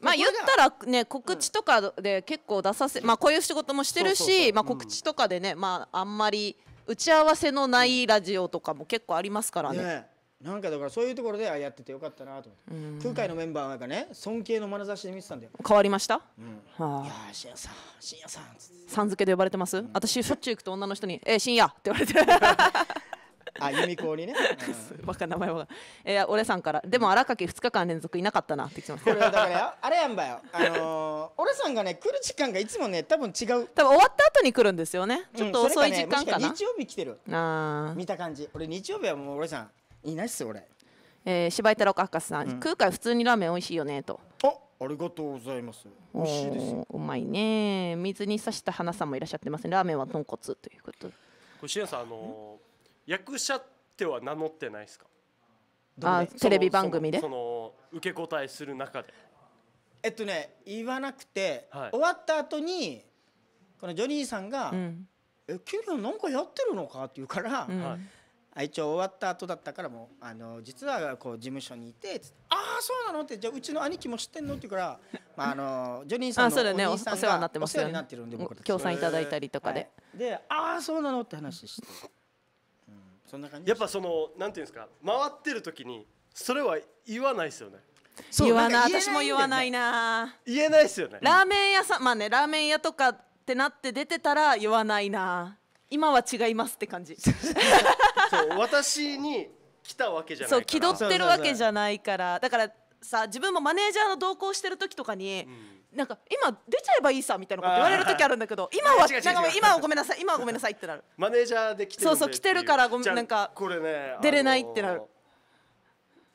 Speaker 3: まあ言ったらね告知とかで結構出させ、まあこういう仕事もしてるし、まあ告知とかでね、まああんまり打ち合わせのないラジオとかも結構ありますからね。ねなんかだ
Speaker 1: からそういうところであやっててよかったなと思って。空海のメンバーがね尊敬の眼差しで見てたんだよ。
Speaker 3: 変わりました？うん、はあ。や
Speaker 1: 深夜さん深夜さんさん
Speaker 3: 付けで呼ばれてます？私しょっちゅう行くと女の人にえ深夜って言われて。
Speaker 1: あ由美子にね、うん、バ
Speaker 3: カ名前はえー、俺さんからでも荒垣二日間連続いなかったなってきてますこれはだから
Speaker 1: あれやんばよあのー、俺さんがね来る時間がいつもね多分違う多分終わった後に来るんですよねちょっと遅い時間かな、うんね、日曜日来てる
Speaker 3: ああ。見た
Speaker 1: 感じ俺日曜日はもう俺さんいないっすよ俺
Speaker 3: えー、柴井太郎博士さん、うん、空海普通にラーメン美味しいよねと
Speaker 1: ありがとうございます。美味しいです
Speaker 3: うまいね。水に刺した花さんもいらっしゃってますね。ラーメンは豚骨ということ。こ
Speaker 2: れシエさんあのー役者っては名乗ってないですかあテレビ番組でその受け答えする中でえっとね言わなくて、はい、終わ
Speaker 1: った後にこのジョニーさんが「うん、え給料なんかやってるのか?」って言うから「うんはいあ一応終わった後だったからもうあの実はこう事務所にいてああそうなのってじゃうちの兄貴も知ってんのって言うから、まあ、あのジョニーさんのお兄さんがお世話になってますよ、ね、お世話になってるんで僕たち協賛いただいたりとかで、はい、でああそうなのって話して
Speaker 2: そんな感じやっぱそのなんていうんですか回ってる時にそれは言わないですよね言わない私も言わないな言えないですよねラー
Speaker 3: メン屋さんまあねラーメン屋とかってなって出てたら言わないな今は違いますって感じ そう
Speaker 2: 私に来たわけじゃないそう気取ってるわけじゃ
Speaker 3: ないからだからさ自分もマネージャーの同行してる時とかに、うんなんか今出ちゃえばいいさみたいなこと言われる時あるんだけど今はなんか今はごめんなさい今はごめんなさいってなる
Speaker 2: マネージャーで来てるそうそう来てるからごめんなんかこれね出れないってなる、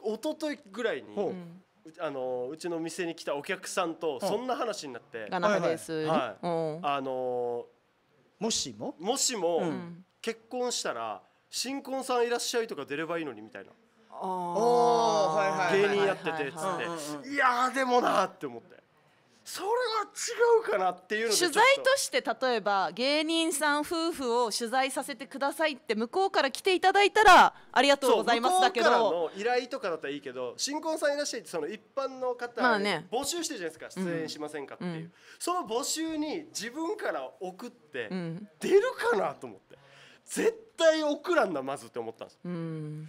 Speaker 2: 一昨日ぐらいに、あのうちの店に来たお客さんとそんな話になって、ガナです、はい、あのもしももしも、結婚したら新婚さんいらっしゃいとか出ればいいのにみたいなああ、はいはい、芸人やっててっつって、いやでもなって思ってそれは違うかなっていうの取材と
Speaker 3: して例えば芸人さん夫婦を取材させてくださいって向こうから来ていただいたらありがとうございますだけど向こうから
Speaker 2: の依頼とかだったらいいけど新婚さんいらっしゃいってその一般の方募集してるじゃないですか出演しませんかっていう、うんその募集に自分から送って出るかなと思って絶対送らんなまずって思ったんです。
Speaker 3: うん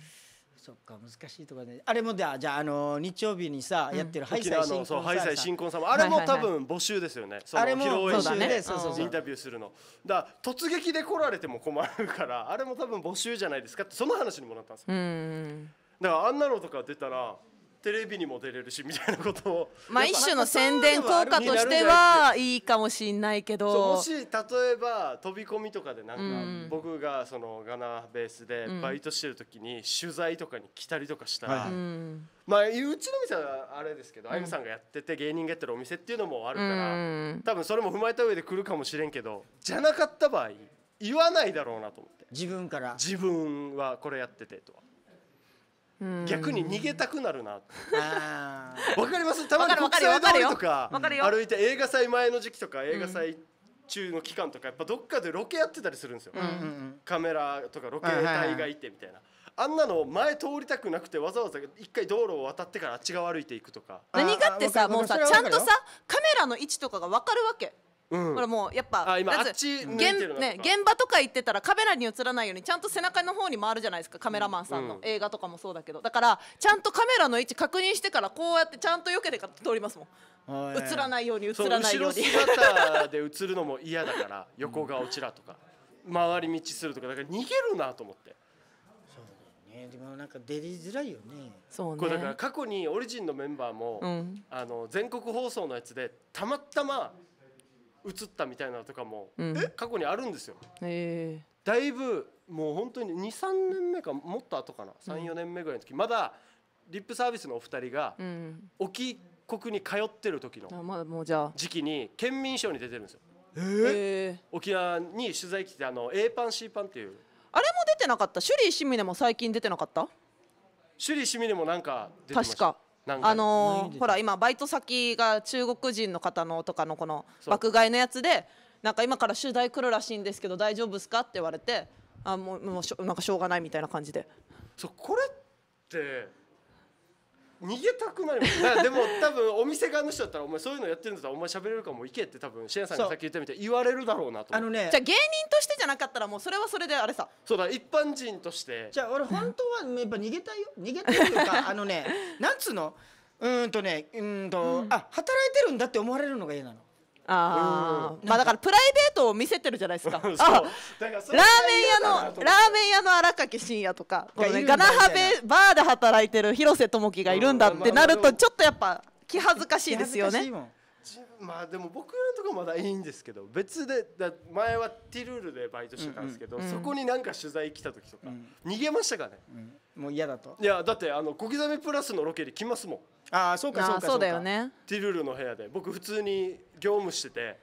Speaker 2: そっか難しいところで
Speaker 1: あれもじゃあじゃあの日曜日にさ、うん、やってるハイサイ新婚さんハイサイ新婚さんあれも多分
Speaker 2: 募集ですよね、あれも募集で、そうそうそうインタビューするのだ突撃で来られても困るからあれも多分募集じゃないですかってその話にもなったんですよだからあんなのとか出たらテレビにも出れるしみたいなことを まあ一種の宣伝効果としてはい
Speaker 3: いかもしんないけどもし
Speaker 2: 例えば飛び込みとかでなんか、うん、僕がそのガナベースでバイトしてる時に取材とかに来たりとかしたら、うん、まあうちの店はあれですけど、うん、あゆさんがやってて芸人がやってるお店っていうのもあるから、多分それも踏まえた上で来るかもしれんけどじゃなかった場合言わないだろうなと思って自分から自分はこれやっててとは。逆に逃げたくなるなわかりますたまに国際通りとか歩いて映画祭前の時期とか映画祭中の期間とかやっぱどっかでロケやってたりするんですよ、うんうん、カメラとかロケ隊がいてみたいな。あんなの前通りたくなくてわざ
Speaker 3: わざ一回道路を渡ってからあっち側歩いていくとか何がってさもうさちゃんとさカメラの位置とかが分かるわけこれもうやっぱあ今あっち向いてるね、現場とか行ってたらカメラに映らないようにちゃんと背中の方に回るじゃないですかカメラマンさんの、うん、映画とかもそうだけどだからちゃんとカメラの位置確認してからこうやってちゃんと避けてか通りますもん。
Speaker 2: 映らないように映らないように後ろ姿で映るのも嫌だから横顔ちらとか回り道するとかだから逃げるなと思って
Speaker 1: そうねでもなんか出りづらいよね
Speaker 3: そうねこれだから過
Speaker 2: 去にオリジンのメンバーも、うん、あの全国放送のやつでたまたま移ったみたいなとかも過去にあるんですよ。えー、だいぶもう本当に23年目かもっと後かな34年目ぐらいの時、まだリップサービスのお二人が沖国に通ってる時
Speaker 3: の
Speaker 2: 時期に県民賞に出てるんですよ。えー、沖縄に取材来てあの A パ
Speaker 3: ン C パンっていうあれも出てなかった首里市民でも最近出てなかった首里市民でもなんか出てました確か
Speaker 2: あのー、ほら
Speaker 3: 今バイト先が中国人の方のとかのこの爆買いのやつでなんか今から取材来るらしいんですけど大丈夫ですかって言われてあもうもうしょなんかしょうがないみたいな感じでそうこれって
Speaker 2: 逃げたくなるまでも多分お店側の人だったら「お前そういうのやってるんだったらお前喋れるかも行け」って多分シェンさんがさっき言ったみたい言われるだろうなとあのねじゃあ芸
Speaker 3: 人としてじゃなかったらもうそれはそれであれさ
Speaker 2: そうだ一般人としてじ
Speaker 3: ゃあ俺本当はやっぱ逃げたいよ逃げたいと
Speaker 1: いうか
Speaker 2: あのねなんつうの
Speaker 1: うんとねうんと、うん、あ働いてるんだって思われる
Speaker 3: のが嫌なのああ、まあだからプライベートを見せてるじゃないですか。あ、ラーメン屋のラーメン屋の荒垣真也とか、ガナハベバーで働いてる広瀬智樹がいるんだってなるとちょっとやっぱ気恥ずかしいですよね。
Speaker 2: まあでも僕のとこまだいいんですけど別でだ前はティルールでバイトしてたんですけど、そこになんか取材来た時とか、逃げましたからね、もう嫌だといやだってあの小刻みプラスのロケで来ますもんああそうかそうかそうだよねティルルの部屋で僕普通に業務してて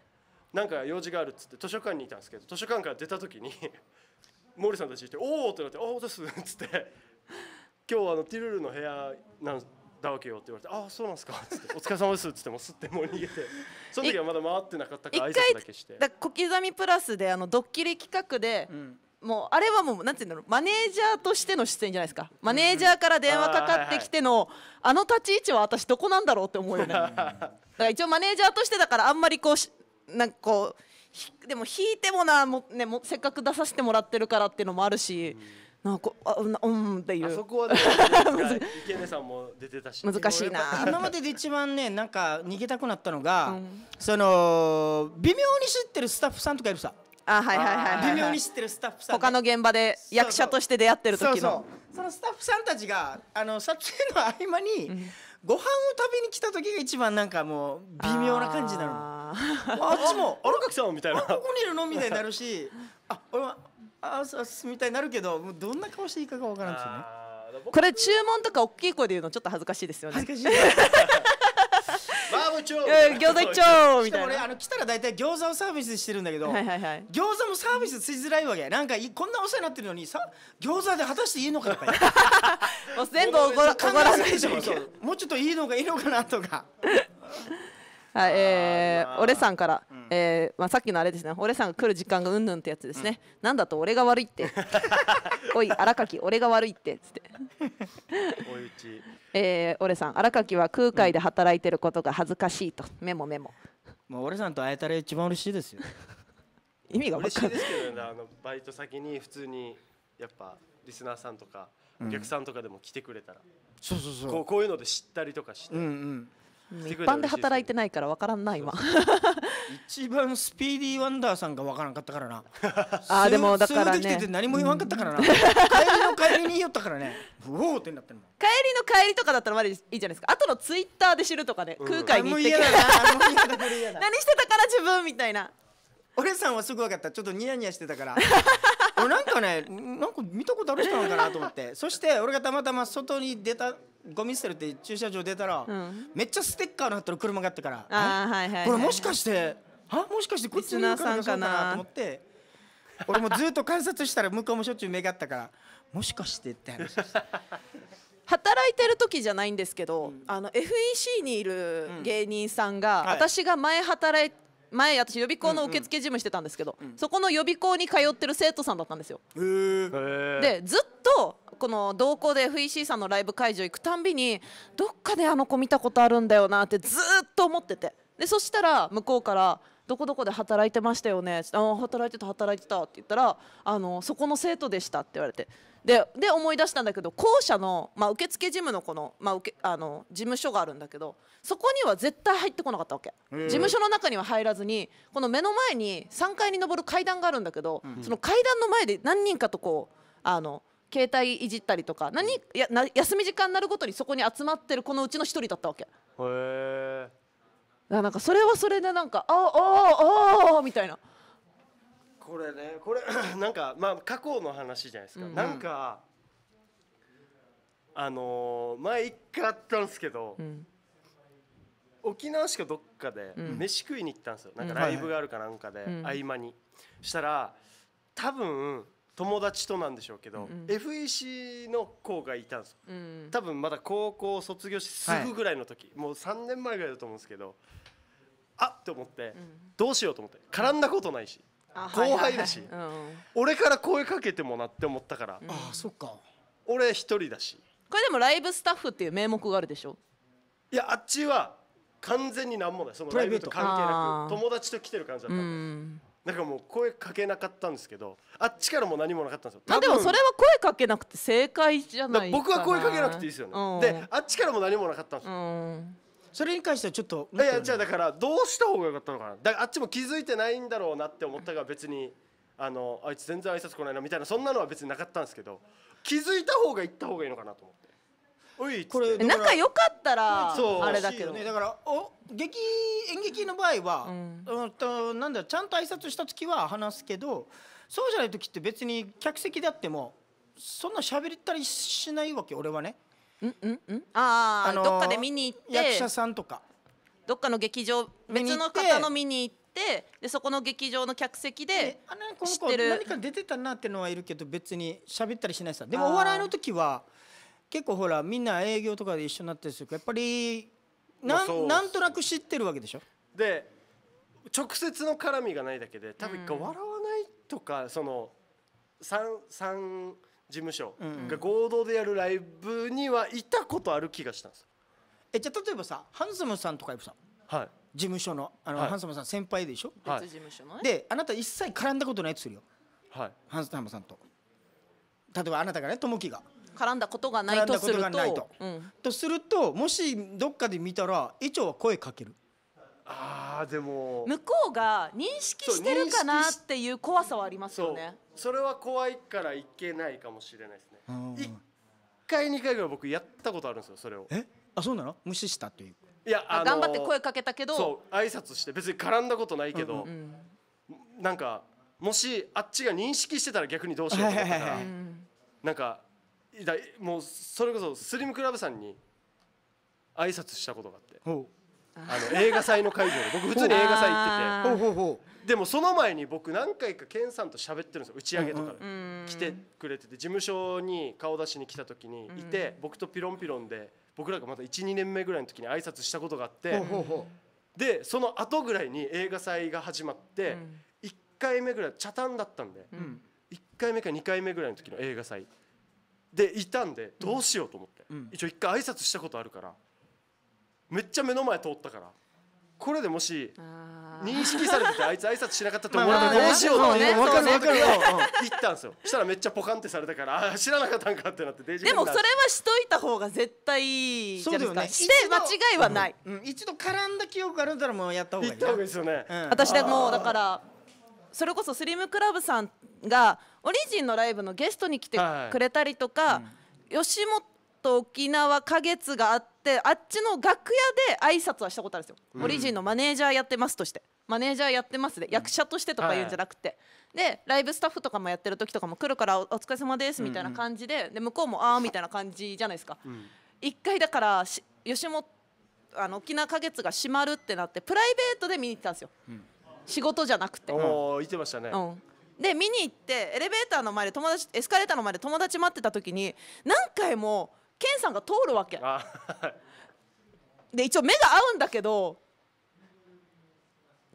Speaker 2: なんか用事があるっつって図書館にいたんですけど図書館から出た時に毛利 さんたちいて「おお!」ってなって「おおです」っつって「今日あのティルルの部屋なんだわけよ」って言われて「ああそうなんですか」っつって「お疲れ様です」っつってもうすってもう逃げてその時はまだ回ってなかったから挨拶だけしてだ
Speaker 3: 小刻みプラスであのドッキリ企画で、うんもうあれはもうなんていうんだろうマネージャーとしての出演じゃないですかマネージャーから電話かかってきての、あの立ち位置は私どこなんだろうって思うよね だから一応マネージャーとしてだからあんまりこうなんかこうでも引いてもなも、ね、もせっかく出させてもらってるからっていうのもあるし、なんかあうんっていうあそこは、ね、
Speaker 2: 池根さんも出てたし
Speaker 3: 難しいな今ま
Speaker 1: でで一番ねなんか逃げたくなったのが、その微妙に知ってるスタッフさんとかいるさあはいはいはい、微妙に知ってるス
Speaker 3: タッフさん他の現場で役者として出会ってる時のそ
Speaker 1: うそのスタッフさんたちがあの撮影の合間に、ご飯を食べに来た時が一番なんかもう微妙な感じなのああっちも「
Speaker 2: あらかさん」みたいな「こ
Speaker 1: こにいるの?」みたいになるし「あ俺は
Speaker 3: あそうすみたいになるけどもうどんな顔していいかが分からんですよねこれ注文とか大きい声で言うのちょっと恥ずかしいですよね恥ずかしい
Speaker 2: 子ちょ餃子一丁みたいな俺あの
Speaker 1: 来たら大体餃子をサービスしてるんだけど、はいはいはい、餃子もサービスついづらいわけなんかこんなお世話になってるのにさ餃子で果たしていいのかとか もう全部おごらせてもうちょっといいのがいいのかなとか
Speaker 3: はい、えー、俺さんから、うん、えー、まあ、さっきのあれですね俺さんが来る時間がうんぬんってやつですね、うん、なんだと俺が悪いって おい荒垣俺が悪いってっつっておいうち、えー、俺さん荒垣は空海で働いてることが恥ずかしいと、うん、メモメモ
Speaker 1: もう俺さんと会えたら一番嬉しいですよ
Speaker 3: 意味が分かんないで
Speaker 2: すけどねあのバイト先に普通にやっぱリスナーさんとかお客さんとかでも来てくれたら、そうそうそうこういうので知ったりとか
Speaker 3: して、うんうん一般で働いてないから分からんな今
Speaker 1: 一番スピーディーワンダーさんが分からんかったからな あでもだからねて何も言わんかったからな、帰りの帰りに言ったからねおおってなってるの
Speaker 3: 帰りの帰りとかだったらまだいいじゃないですかあとのツイッターで知るとかね、空海に行ってき何してたから自分みたいな
Speaker 1: 俺さんはすぐ分かったちょっとニヤニヤしてたから俺 なんかねなんか見たことある人なんかなと思ってそして俺がたまたま外に出たゴミ捨てるって駐車場出たら、うん、めっちゃステッカーの貼ってる車があったからあ、はいはい、これもしかしてあもしかしてこっちにいるかかなと思って俺もずっと観察したら向こうもしょっちゅう目があったからもしかしてって話して。
Speaker 3: 働いてる時じゃないんですけど、うん、あの FEC にいる芸人さんが、うんはい、私が前働い前私予備校の受付事務してたんですけど、うんうん、そこの予備校に通ってる生徒さんだったんですよ。でずっとこの同行で FEC さんのライブ会場行くたんびにどっかであの子見たことあるんだよなってずっと思っててでそしたら向こうから「どこどこで働いてましたよね」あ働いてた働いてた」って言ったらあの「そこの生徒でした」って言われて。でで思い出したんだけど校舎の、まあ、受付事務のこの,、まあ、受けあの事務所があるんだけどそこには絶対入ってこなかったわけ、事務所の中には入らずにこの目の前に3階に上る階段があるんだけど、うん、その階段の前で何人かとこうあの携帯いじったりとか何やな休み時間になるごとにそこに集まってるこのうちの一人だったわけへえなんかそれはそれでなんか「ああああみたいな
Speaker 2: これねこれ なんかまあ過去の話じゃないですか、うんなんかあのー、前一回あったんですけど、うん、沖縄市かどっかで飯食いに行ったんですよ、うん、なんかライブがあるかなんかで、合間に、うんしたら多分友達となんでしょうけど、うん、FEC の子がいたんです、うん、多分まだ高校卒業してすぐぐらいの時、はい、もう3年前ぐらいだと思うんですけどあって思って、うん、どうしようと思って絡んだことないし、
Speaker 3: 後輩だし、はいはい俺か
Speaker 2: ら声かけてもなって思ったから、ああそっか俺一人だし
Speaker 3: これでもライブスタッフっていう名目があるでしょ
Speaker 2: いやあっちは完全に何もないそのライブと関係なく友達と来てる感じだった
Speaker 3: んです
Speaker 2: なんかもう声かけなかったんですけどあっちからも何もなかったんですよまあでもそれは
Speaker 3: 声かけなくて正解じゃない僕は声かけなくていいですよね、う
Speaker 2: ん、であっちからも何もなかったんですよ、うん、それに関してはちょっといやじゃあだからどうした方がよかったのかなだからあっちも気づいてないんだろうなって思ったが別にあのあいつ全然挨拶来ないなみたいなそんなのは別になかったんですけど気づいた方が行った方がいいのかなと思ってこ
Speaker 1: れ仲良かったらあれだけど、ね、だからお劇演劇の場合は、うん、となんだちゃんと挨拶した時は話すけどそうじゃない時って別に客席であってもそんな喋ったりしないわけ俺はね。うんうん
Speaker 3: うん、ああのー、どっかで見に行って役者さんとかどっかの劇場別の方の見に行って。でそこの劇場の客席で知ってる何か出てたな
Speaker 1: ってのはいるけど別に喋ったりしないさでもお笑いの時は結構ほらみんな営
Speaker 2: 業とかで一緒になってるすけやっぱりな,、ん、なんとなく知ってるわけでしょで直接の絡みがないだけで多分一回笑わないとか、その3事務所が合同でやるライブにはいたことある気がしたんですえじゃあ例えばさハンサムさんとかいるさ、はい、事務所のあ
Speaker 1: の、はい、ハンサムさん先輩でしょ別事
Speaker 3: 務所の、で
Speaker 1: あなた一切絡んだことないっするよ、はい、ハンサムさんと例えばあなたがねともきが
Speaker 3: 絡んだことがないとすると。
Speaker 1: とするともしどっかで見たら伊調は声かける。あーで
Speaker 2: も向こ
Speaker 3: うが認識してるかなっていう怖さはありますよねそれは
Speaker 2: 怖いからいけないかもしれないですね、一回二回ぐらい僕やったことあるんですよそれをえ
Speaker 1: あそうなの無視したという
Speaker 2: いや、あのー、頑張って声かけたけどそう挨拶して別に絡んだことないけど、うん、うん、なんかもしあっちが認識してたら逆にどうしようと思ったら、なんかだもうそれこそスリムクラブさんに挨拶したことがあってあの映画祭の会場で僕普通に映画祭行っててほうほうでもその前に僕何回かケンさんと喋ってるんですよ打ち上げとかで来てくれてて事務所に顔出しに来た時にいて僕とピロンピロンで僕らがまだ12年目ぐらいの時に挨拶したことがあってでその後ぐらいに映画祭が始まって1回目ぐらい茶炭だったんで1回目か2回目ぐらいの時の映画祭。でいたんでどうしようと思って、うん、一応一回挨拶したことあるからめっちゃ目の前通ったからこれでもし認識されててあいつ挨拶しなかったと思われたらどうしようって分かる分かる言ったんですよしたらめっちゃポカンってされたからあ知らなかったんかってなってでもそれは
Speaker 3: しといた方が絶対いいじゃないですか、ね、して間違いはない、うんうん、一度絡んだ記憶があるんだらもうやった方がいいいった方がいいですよね、私でもだからそれこそスリムクラブさんがオリジンのライブのゲストに来てくれたりとか、はいうん、吉本沖縄花月があってあっちの楽屋で挨拶はしたことあるんですよ、うん、オリジンのマネージャーやってますとしてマネージャーやってますで、役者としてとか言うんじゃなくて、はい、でライブスタッフとかもやってる時とかも来るからお疲れ様ですみたいな感じでうんで向こうもああみたいな感じじゃないですか。1回だから吉本あの沖縄花月が閉まるってなってプライベートで見に行ったんですよ。うん仕事じゃなくて、お
Speaker 2: お言ってましたね、う
Speaker 3: んで見に行ってエレベーターの前で友達エスカレーターの前で友達待ってた時に何回もケンさんが通るわけで一応目が合うんだけど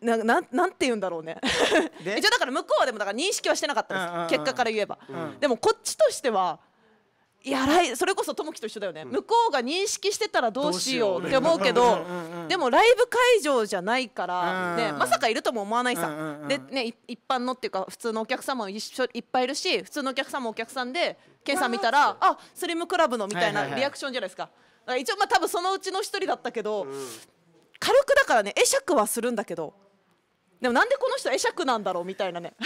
Speaker 3: なななんて言うんだろうね 一応だから向こうはでもだから認識はしてなかったです結果から言えば、うん、でもこっちとしては
Speaker 2: いやらいそれ
Speaker 3: こそ友樹と一緒だよね、うん、向こうが認識してたらどうしようって思うけどでもライブ会場じゃないから、ね、まさかいるとも思わないさ、うんうん、でね一般のっていうか普通のお客様も一緒いっぱいいるし普通のお客様もお客さんでケンさん見たら「あスリムクラブの」みたいなリアクションじゃないですか。はいはいはい、一応まあ多分そのうちの一人だったけど、うん、軽くだからね会釈はするんだけどでもなんでこの人会釈なんだろうみたいなね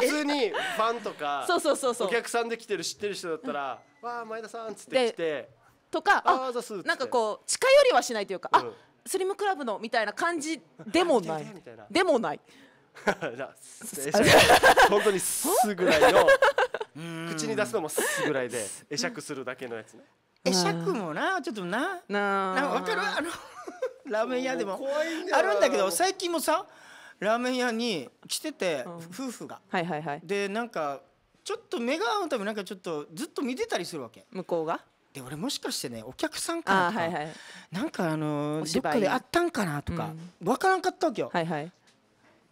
Speaker 3: 普通にファンと
Speaker 2: かそうそうそうそうお客さんで来てる知ってる人だったら
Speaker 3: 「わあ前田さん」っつって来てとかあなんかこう近寄りはしないというか、うん、あスリムクラブのみたいな感じでもないでもない 本当にすぐらいの口に出すのもすぐらいで会釈するだけのやつね会釈
Speaker 1: もなちょっとなななんか分かるあの ラーメン屋でもあるんだけど最近もさラーメン屋に来てて、うん、夫婦が、はいはいはい、でなんかちょっと目が合うたびなんかちょっとずっと見てたりするわけ向こうがで俺もしかしてねお客さんかなとか、はいはい、なんかあのどっかであったんかなとか、うん、分からんかったわけよ、はいはい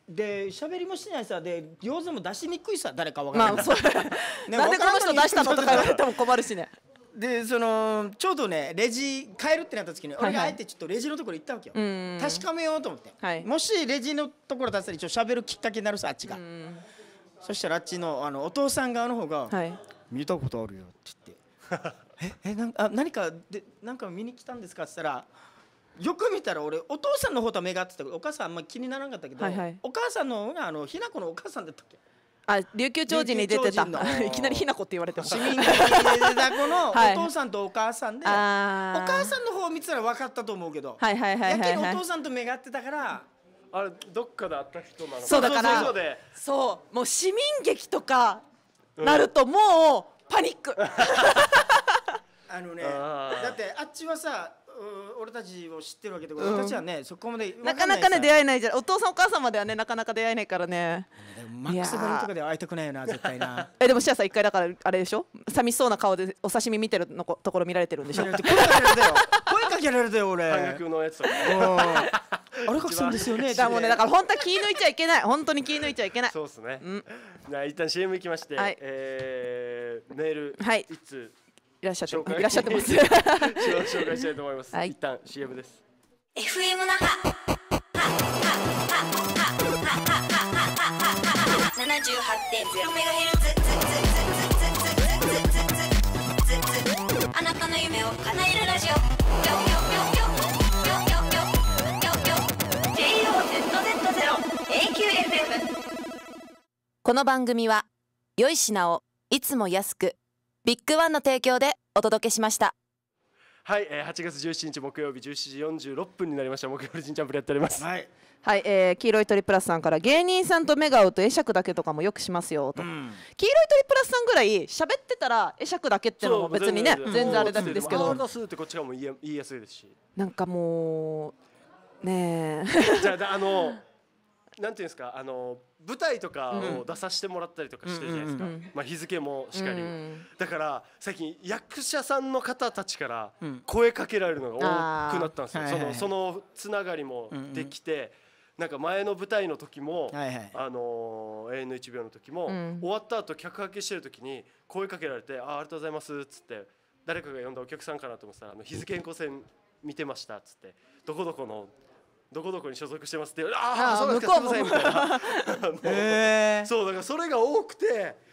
Speaker 1: で喋りもしないさで餃子も出しにくいさ誰か分からかい、まあ、なんでこの人出したのとか言われても困るしねでそのちょうどねレジ変えるってなった時に、俺があえてちょっとレジのところ行ったわけよ、確かめようと思って、はい、もしレジのところ出ったら一応喋るきっかけになるさあっちがそしたらあっちのあのお父さん側の方が、はい、
Speaker 2: 見たことあるよ」って言
Speaker 1: って え「えなんあ何かでなんか見に来たんですか?」って言ったら「よく見たら俺お父さんの方とは目が合ってたけどお母さんあんま気にならなかったけど、はいはい、お母さんの方があのひな子のお母さんだったっけあ琉球超人に出てた いきなりひ
Speaker 3: なこって言われて市民に出てた子の お父
Speaker 1: さんとお母さんで、はい、お母さんの方を見てたら分かったと思うけどやけお父さんと目が合ってたから。
Speaker 2: あれどっかで会った人なのそうだから
Speaker 3: そうもう市民劇とかなるともうパニック、う ん
Speaker 2: あのねだ
Speaker 3: って
Speaker 1: あっちはさ俺たちを知ってるわけで、うん、俺たちはね
Speaker 3: そこまでなかなかね出会えないじゃんお父さんお母さんまではねなかなか出会えないからねマックスバリュとかで会いたくないよな絶対なえでもシアさん一回だからあれでしょ寂しそうな顔でお刺身見てるのこところ見られてるんでしょ声かけられた
Speaker 2: よ声かけられたよ俺半額のやつとか、ね、あれ隠すんですよねだもんねだから本
Speaker 3: 当は気抜いちゃいけない本当に気抜いちゃいけないそうです
Speaker 2: ね、うん、じゃあ一旦 CM いきまして、はい、えー、メールはいいつ。
Speaker 3: らっしゃっていらっしゃってます紹介した
Speaker 2: いと思います、はい、一旦 CM です
Speaker 3: FM 那覇78.0あなたの夢を叶えるラジオこの番組は良い品をいつも安くビッグワンの提供でお届けしました。
Speaker 2: はい、えー、8月17日木曜日17時46分になりました木曜日ジャンプでやっております。はい、
Speaker 3: はい、えー、黄色い鳥プラスさんから芸人さんと目が合うと会釈だけとかもよくしますよと、うん、黄色い鳥プラスさんぐらい喋ってたら会釈だけっていうのも別にね全然あれなんですけど。な
Speaker 2: すってこっちがもう言いやすいですし。
Speaker 3: なんかもうねえ。じゃ
Speaker 2: ああの。なんていうんですかあの舞台とかを出させてもらったりとかしてるじゃないですか、うんまあ、日付もしかり、うんだから最近役者さんの方たちから声かけられるのが多くなったんですよ、うん、そのそのつながりもできて、うんうん、なんか前の舞台の時も「はいはい、あの永遠の1秒」の時も、うん、終わった後客掛けしてる時に声かけられて「あありがとうございます」っつって誰かが呼んだお客さんかなと思ってたら「あの日付変更戦見てました」っつって「どこどこの」どこどこに所属してますって「ああそうなんですかすいません」みたいなえー、そうだからそれが多くて。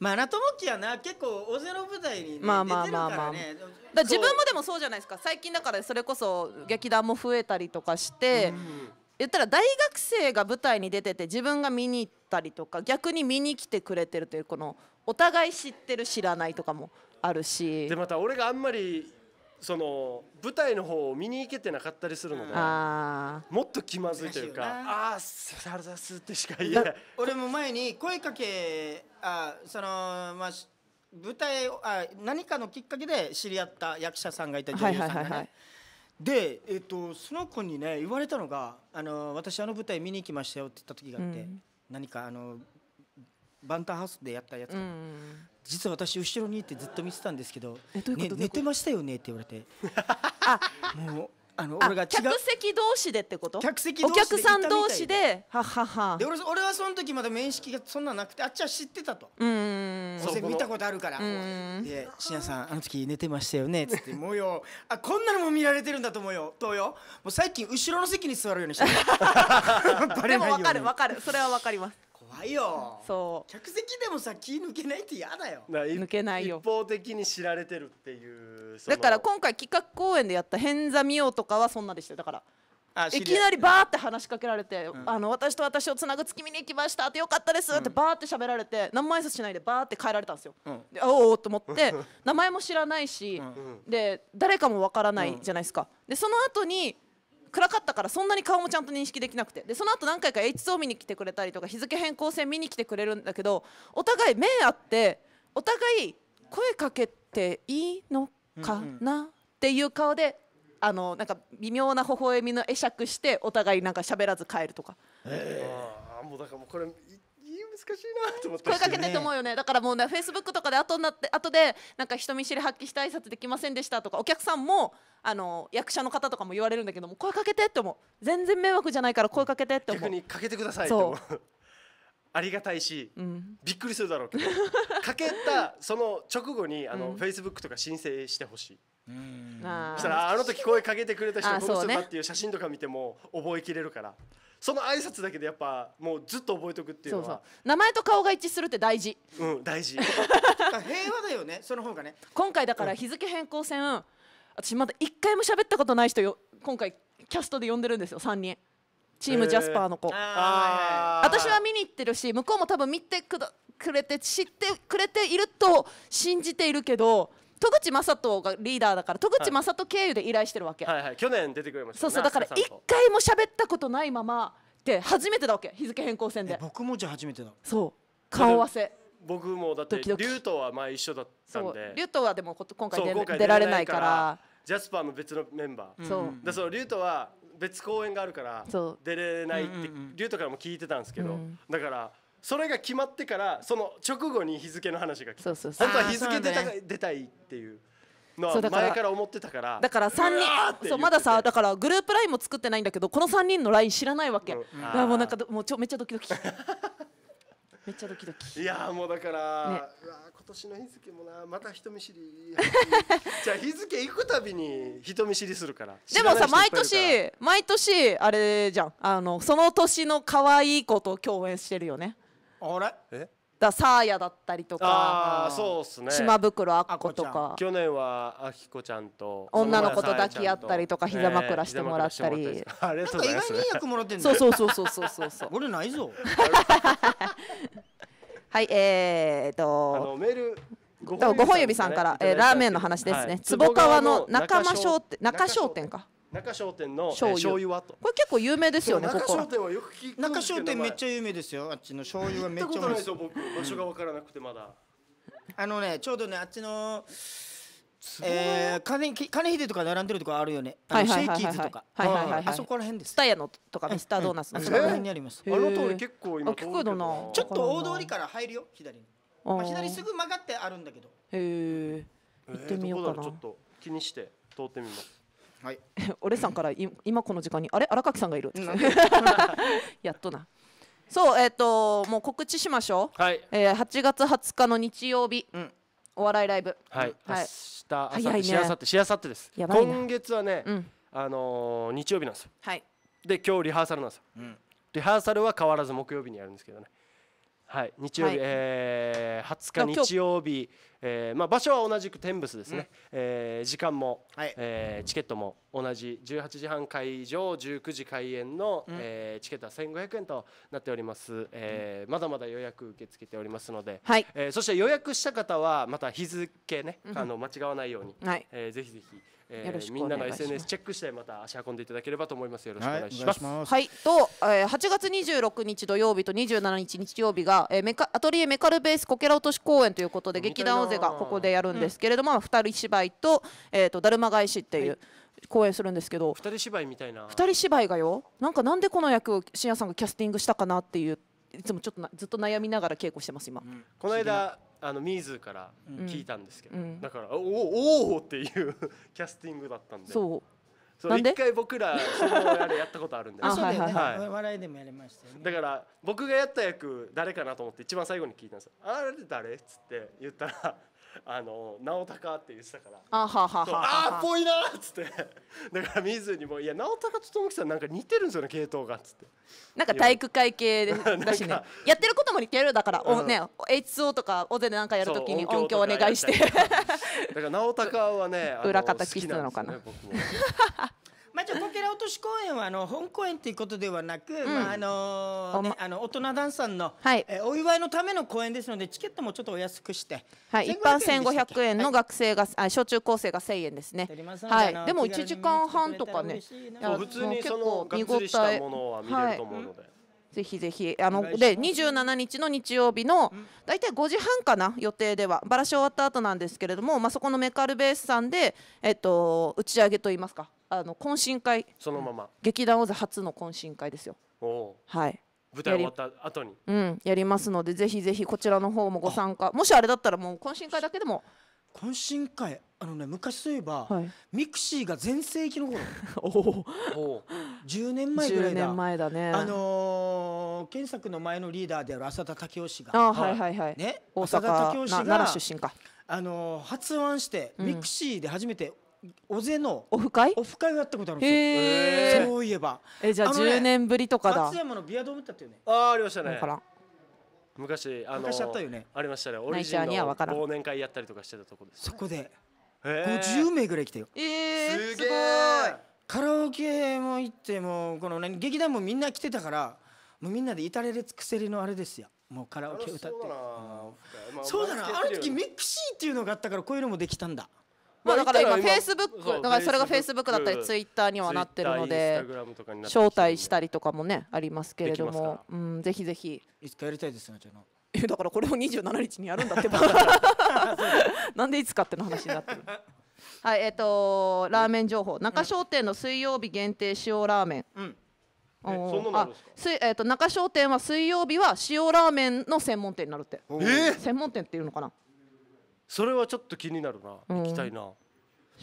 Speaker 3: まあ、ナトモキはな結構大勢の舞台に、ね、まあまあまあまあ、ね、だ自分もでもそうじゃないですか最近だからそれこそ劇団も増えたりとかして、うん、言ったら大学生が舞台に出てて自分が見に行ったりとか逆に見に来てくれてるというこのお互い知ってる知らないとかもあるしでま
Speaker 2: た俺があんまりその舞台の方を見に行けてなかったりするので、うん、
Speaker 3: もっと
Speaker 2: 気まずいというか「ああすはざす」ってしか言えない
Speaker 1: 俺も前に声かけあそのまあ舞台あ何かのきっかけで知り合った役者さんがいた女優さんがね、いで、えーと、とその子にね言われたのが「あの私あの舞台見に行きましたよ」って言った時があって、うん、何かあのバンターハウスでやったやつ、うん、実は私後ろにいてずっと見てたんですけど「えどううとね、寝てましたよね」って言われて あもうあの俺が客
Speaker 3: 席同士でってこと客席お客さん同士ではははで俺
Speaker 1: 俺はその時まだ面識がそんななくてあっちは知ってたとうん見たことあるからで「信也さんあの時寝てましたよね」っつって「もうよあこんなのも見られてるんだと思うよ」とよもう最近後ろの席に座るようにして でも分かる分かるそれは分かりますないよそう客席でもさ気抜けないって嫌だよ
Speaker 3: 抜けないよ一方的に知られてるっていうだから今回企画公演でやった「変座見よう」とかはそんなでしただからいきなりバーって話しかけられて、うん、あの私と私をつなぐ月見に行きましたってよかったですってバーって喋られて、うん、名前挨拶しないでバーって帰られたんですよ、うん、でおおと思って 名前も知らないし、で誰かもわからないじゃないですか、でその後に暗かったからそんなに顔もちゃんと認識できなくてでその後何回か H2O 見に来てくれたりとか日付変更線見に来てくれるんだけどお互い目あってお互い声かけていいのかなっていう顔であのなんか微妙な微笑みの会釈してお互いなんか喋らず帰るとか。
Speaker 2: えー、あもうだからもうこれ難しいなと思って、声かけてと思
Speaker 3: うよねだからもうねフェイスブックとかで後になって後でなんか人見知り発揮した挨拶できませんでしたとかお客さんもあの役者の方とかも言われるんだけども声かけてって思う全然迷惑じゃないから声かけてって思う逆にかけてくださいって思う
Speaker 2: ありがたいし、うん、びっくりするだろうけど かけたその直後にあの、フェイスブックとか申請してほしい。そ
Speaker 3: したらあの時
Speaker 2: 声かけてくれた人この人だっていう写真とか見ても覚えきれるから。その挨拶だけでやっぱもうずっと覚えておくっていうのはそうそ
Speaker 3: う名前と顔が一致するって大事うん大事 平和だよねその方がね今回だから日付変更戦、うん、私まだ一回も喋ったことない人よ今回キャストで呼んでるんですよ3人チームジャスパーの子、えー、私は見に行ってるし向こうも多分見てくくれて知ってくれていると信じているけど戸口正人がリーダーだから戸口正人経由で依頼してるわけ、は
Speaker 2: いはい、去年出てくれましたそうそうだから一
Speaker 3: 回も喋ったことないままで初めてだわけ日付変更戦で僕もじゃ初めてだそう顔合わせ
Speaker 2: 僕もだってドキとは前一緒だったんでリ
Speaker 3: とはでも今回出られないから
Speaker 2: ジャスパーの別のメンバー、そうだそのリュウとは別公演があるから出れないって、うんうん、とからも聞いてたんですけど、だからそれが決まってからその直後に日付の話が来たそうそうそう本当は日付出た,、出たいっていう
Speaker 3: のそうはだから前から思って
Speaker 2: たからだから3わーててそうまださ
Speaker 3: だからグループラインも作ってないんだけどこの3人のライン知らないわけ、うんあもうなんかもうちょめっちゃドキドキめっちゃドキドキいやもうだから、ね
Speaker 2: うわ今年の日付もなまた人見知り
Speaker 3: じゃあ日付行くたびに人見
Speaker 2: 知りするから
Speaker 3: でもさ毎年毎年あれじゃんあのその年の可愛い子と共演してるよね
Speaker 2: あれえ
Speaker 3: だサーヤだったりとかあそうっすね島袋あっことか
Speaker 2: 去年はあきこちゃんと
Speaker 3: 女の子と抱き合ったりとか膝枕してもらったり、えー、ありがとう意外にいい役もらってんだ、ね、そうそう
Speaker 1: そうそうそうそう俺ないぞ
Speaker 2: はいえ
Speaker 3: ー、っと
Speaker 2: メールご本指さんから、えー、ラーメンの話ですね、はい、坪川の仲間商店中商店か中商店の醤油,、醤油はとこれ結構有名ですよね中商店はよく聞く中商店めっちゃ有名ですよあっちの醤油はめっちゃ行ったことないで僕場所が分からなくてまだ
Speaker 1: あのねちょうどねあっちのえー、金金秀とか並んでるとこあるよね。はいはいはいはい。はいはいはい。あそこ
Speaker 3: ら辺です。スタヤのとかミスタードーナツのそこら辺にあります。あの通り結構今通るけどな。ちょっと大通りか
Speaker 1: ら入るよ左に。まあ左すぐ曲がってあるんだけど。へ
Speaker 3: え。行ってみようかな。ちょっ
Speaker 2: と気にして
Speaker 3: 通ってみます。はい、俺さんから今この時間にあれ荒垣さんがいる やっとなそうえっ、ー、ともう告知しましょう、はいえー、8月20日の日曜日、うん、お笑いライブ
Speaker 2: はい、はい、明日明後日、ね、しあさってしあさってです今
Speaker 3: 月はね、うん、
Speaker 2: あのー、日曜日なんですよはいで今日リハーサルなんですよ、うん、リハーサルは変わらず木曜日にやるんですけどねはい、日曜日、はい、えー、20日日曜日、えーまあ、場所は同じく天仏ですね、うん、えー、時間も、はい、えー、チケットも同じ18時半会場19時開演の、うん、えー、チケットは1500円となっております、えー、まだまだ予約受け付けておりますので、はいえー、そして予約した方はまた日付ね、あの間違わないように、はいえー、ぜひぜひ。えー、みんなの SNS チェックしてまた足運んでいただければと思います。よろしくお願いします。は
Speaker 3: い、いはいと、えー、8月26日土曜日と27日日曜日が、えー、メカアトリエメカルベースこけら落とし公演ということで劇団大勢がここでやるんですけれども、うん、二人芝居と,、えーと、だるま返しっていう。はい公演するんですけど二人芝居みたいな二人芝居がよなんかなんでこの役を深夜さんがキャスティングしたかなっていういつもちょっとずっと悩みながら稽古してます今、うん、
Speaker 2: この間あのミーズから聞いたんですけど、うん、だからおおおっていうキャスティングだったんでそうそう一回僕らそのやったことあるんであそうだよね、はい、
Speaker 1: 笑いでもやりましたよ
Speaker 2: ねだから僕がやった役誰かなと思って一番最後に聞いたんですあれ誰っつって言ったらあの直高って言ってたからあはははあっぽいなっつって だから水にも「いや直高と友樹さんなんか似てるんですよね系統が」っつってなんか体育
Speaker 3: 会系で だしねやってることも似てるだから、うん、ね H2O とか勢でなんかやるときに音響お願いしてだから直高はね 裏方気質なのかな、
Speaker 1: まあ、じゃあ、こけら落とし公演は、あの、本公演ということではなく、うんまあ、あのーね、あの、大人団さんの、はい、お祝いのための公演ですので、チケットもちょっとお安くして。はい、一般千五
Speaker 3: 百円の学生が、はい、あ、小中高生が千円ですね。はい、でも一時間半とかね。普通に結構見っつものは見れると思うので。はいうんぜひぜひあので二十七日の日曜日の大体五時半かな予定ではバラシ終わった後なんですけれども、まあ、そこのメカルベースさんで、えっと、打ち上げと言いますかあの懇親会そのまま劇団王座初の懇親会ですよはい舞台終わった後にうんやりますのでぜひぜひこちらの方もご参加もしあれだったらもう懇親会だけでも懇親会あのね昔そういえば、はい、
Speaker 1: ミクシーが全盛期の頃 おお10年前ぐらいだ10年前だねあのー、索の前のリーダーである浅田武雄氏があはいはいはい、ね、大阪浅田武雄氏が奈良出身かあの発案して、ミクシーで初めて尾瀬のオフ会オフ会をやったことあるんですよそういえばえじゃあ10
Speaker 3: 年ぶりとか
Speaker 2: だ、松山のビアドームってあったよねああありましたね昔あの昔あったよねありましたねオリジンの忘年会やったりとかしてたとこです、そこで50名ぐらい来たよ
Speaker 1: えー、すごいカラオケも行ってもこの、ね、劇団もみんな来てたからもうみんなで至れり尽くせりのあれですよもうカラオケ歌って
Speaker 2: そうだなうん、まだなあの時ミ
Speaker 1: クシーっていうのがあったか
Speaker 3: らこういうのもできたんだ
Speaker 1: まあだから今フェイスブックだからそれがフェイスブックだったりツイッターにはなってるので
Speaker 3: 招待したりとかもねありますけれどもうんぜひぜひいつかやりたいですねじゃのえだからこれを十七日にやるんだってば なんでいつかっての話になってるはいえっ、ー、とラーメン情報中商店の水曜日限定塩ラーメン、うんあすえーと、と中商店は水曜日は塩ラーメンの専門店になるって、えー、専門
Speaker 2: 店っていうのかなそれはちょっと気になるな、行きたいな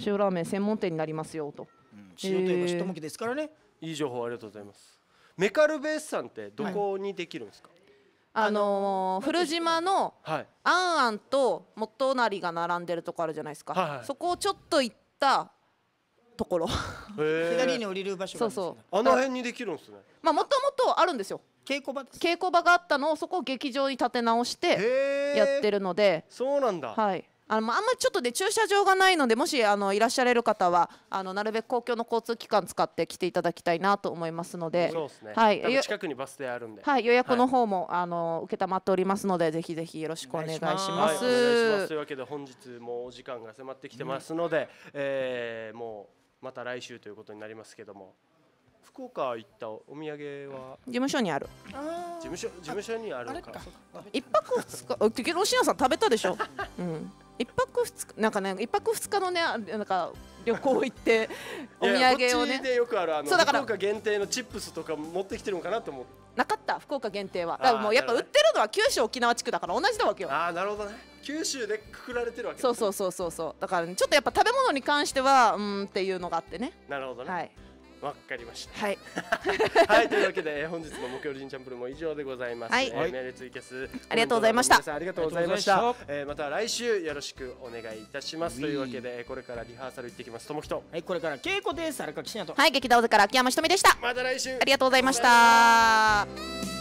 Speaker 3: 塩ラーメン専門店になりますよと、うん、塩といえば下向き
Speaker 2: ですからね、いい情報ありがとうございますメカルベースさんってどこにできるんですか、
Speaker 3: あのー、古島のあんあんと元りが並んでるとこあるじゃないですか、はいはい、そこをちょっと行ったところ
Speaker 2: 左に降りる場所そうそうあの辺にできるんですね
Speaker 3: まあもともとあるんですよ稽古場稽古場があったのをそこを劇場に建て直してやってるので
Speaker 2: そうなんだは
Speaker 3: いあのあんまりちょっとね駐車場がないのでもしあのいらっしゃれる方はあのなるべく公共の交通機関使って来ていただきたいなと思いますので、ね、はい、
Speaker 2: 近くにバス停あるんで、はい、予約の
Speaker 3: 方も、はい、あの承っておりますのでぜひぜひよろしくお願いします。と
Speaker 2: いうわけで本日もお時間が迫ってきてますので、うん、えー、もうまた来週ということになりますけども福岡行ったお土産は
Speaker 3: 事務所にある事務
Speaker 2: 所事務所にあるか
Speaker 3: 一泊二日あけどしなさん食べたでしょ、うん、一泊二日なんかね一泊二日のねなんか旅行行って
Speaker 2: お土産をねでよくあるあのそうだから福岡限定のチップスとか持ってきてるのかな
Speaker 3: と思っなかった福岡限定はだからもうやっぱ売ってるのは九州沖縄地区だから同じだわけよああなるほどね九州でくくられてるわけ、ね、そうそうそうそうそうだから、ね、ちょっとやっぱ食べ物に関してはうんっていうのがあってね
Speaker 2: なるほどねはいわかりました。はい。はい、というわけで、本日も木曜人チャンプルも以上でございます。はい。えー、メールツイキャス、ありがとうございました。ありがとうございました。えー、また来週よろしくお願いいたします。というわけで、これからリハーサル行ってきます。ともきと。はい、これから稽古です。荒垣しなと。はい、劇団から
Speaker 3: 秋山ひとみでした。また来週。ありがとうございました。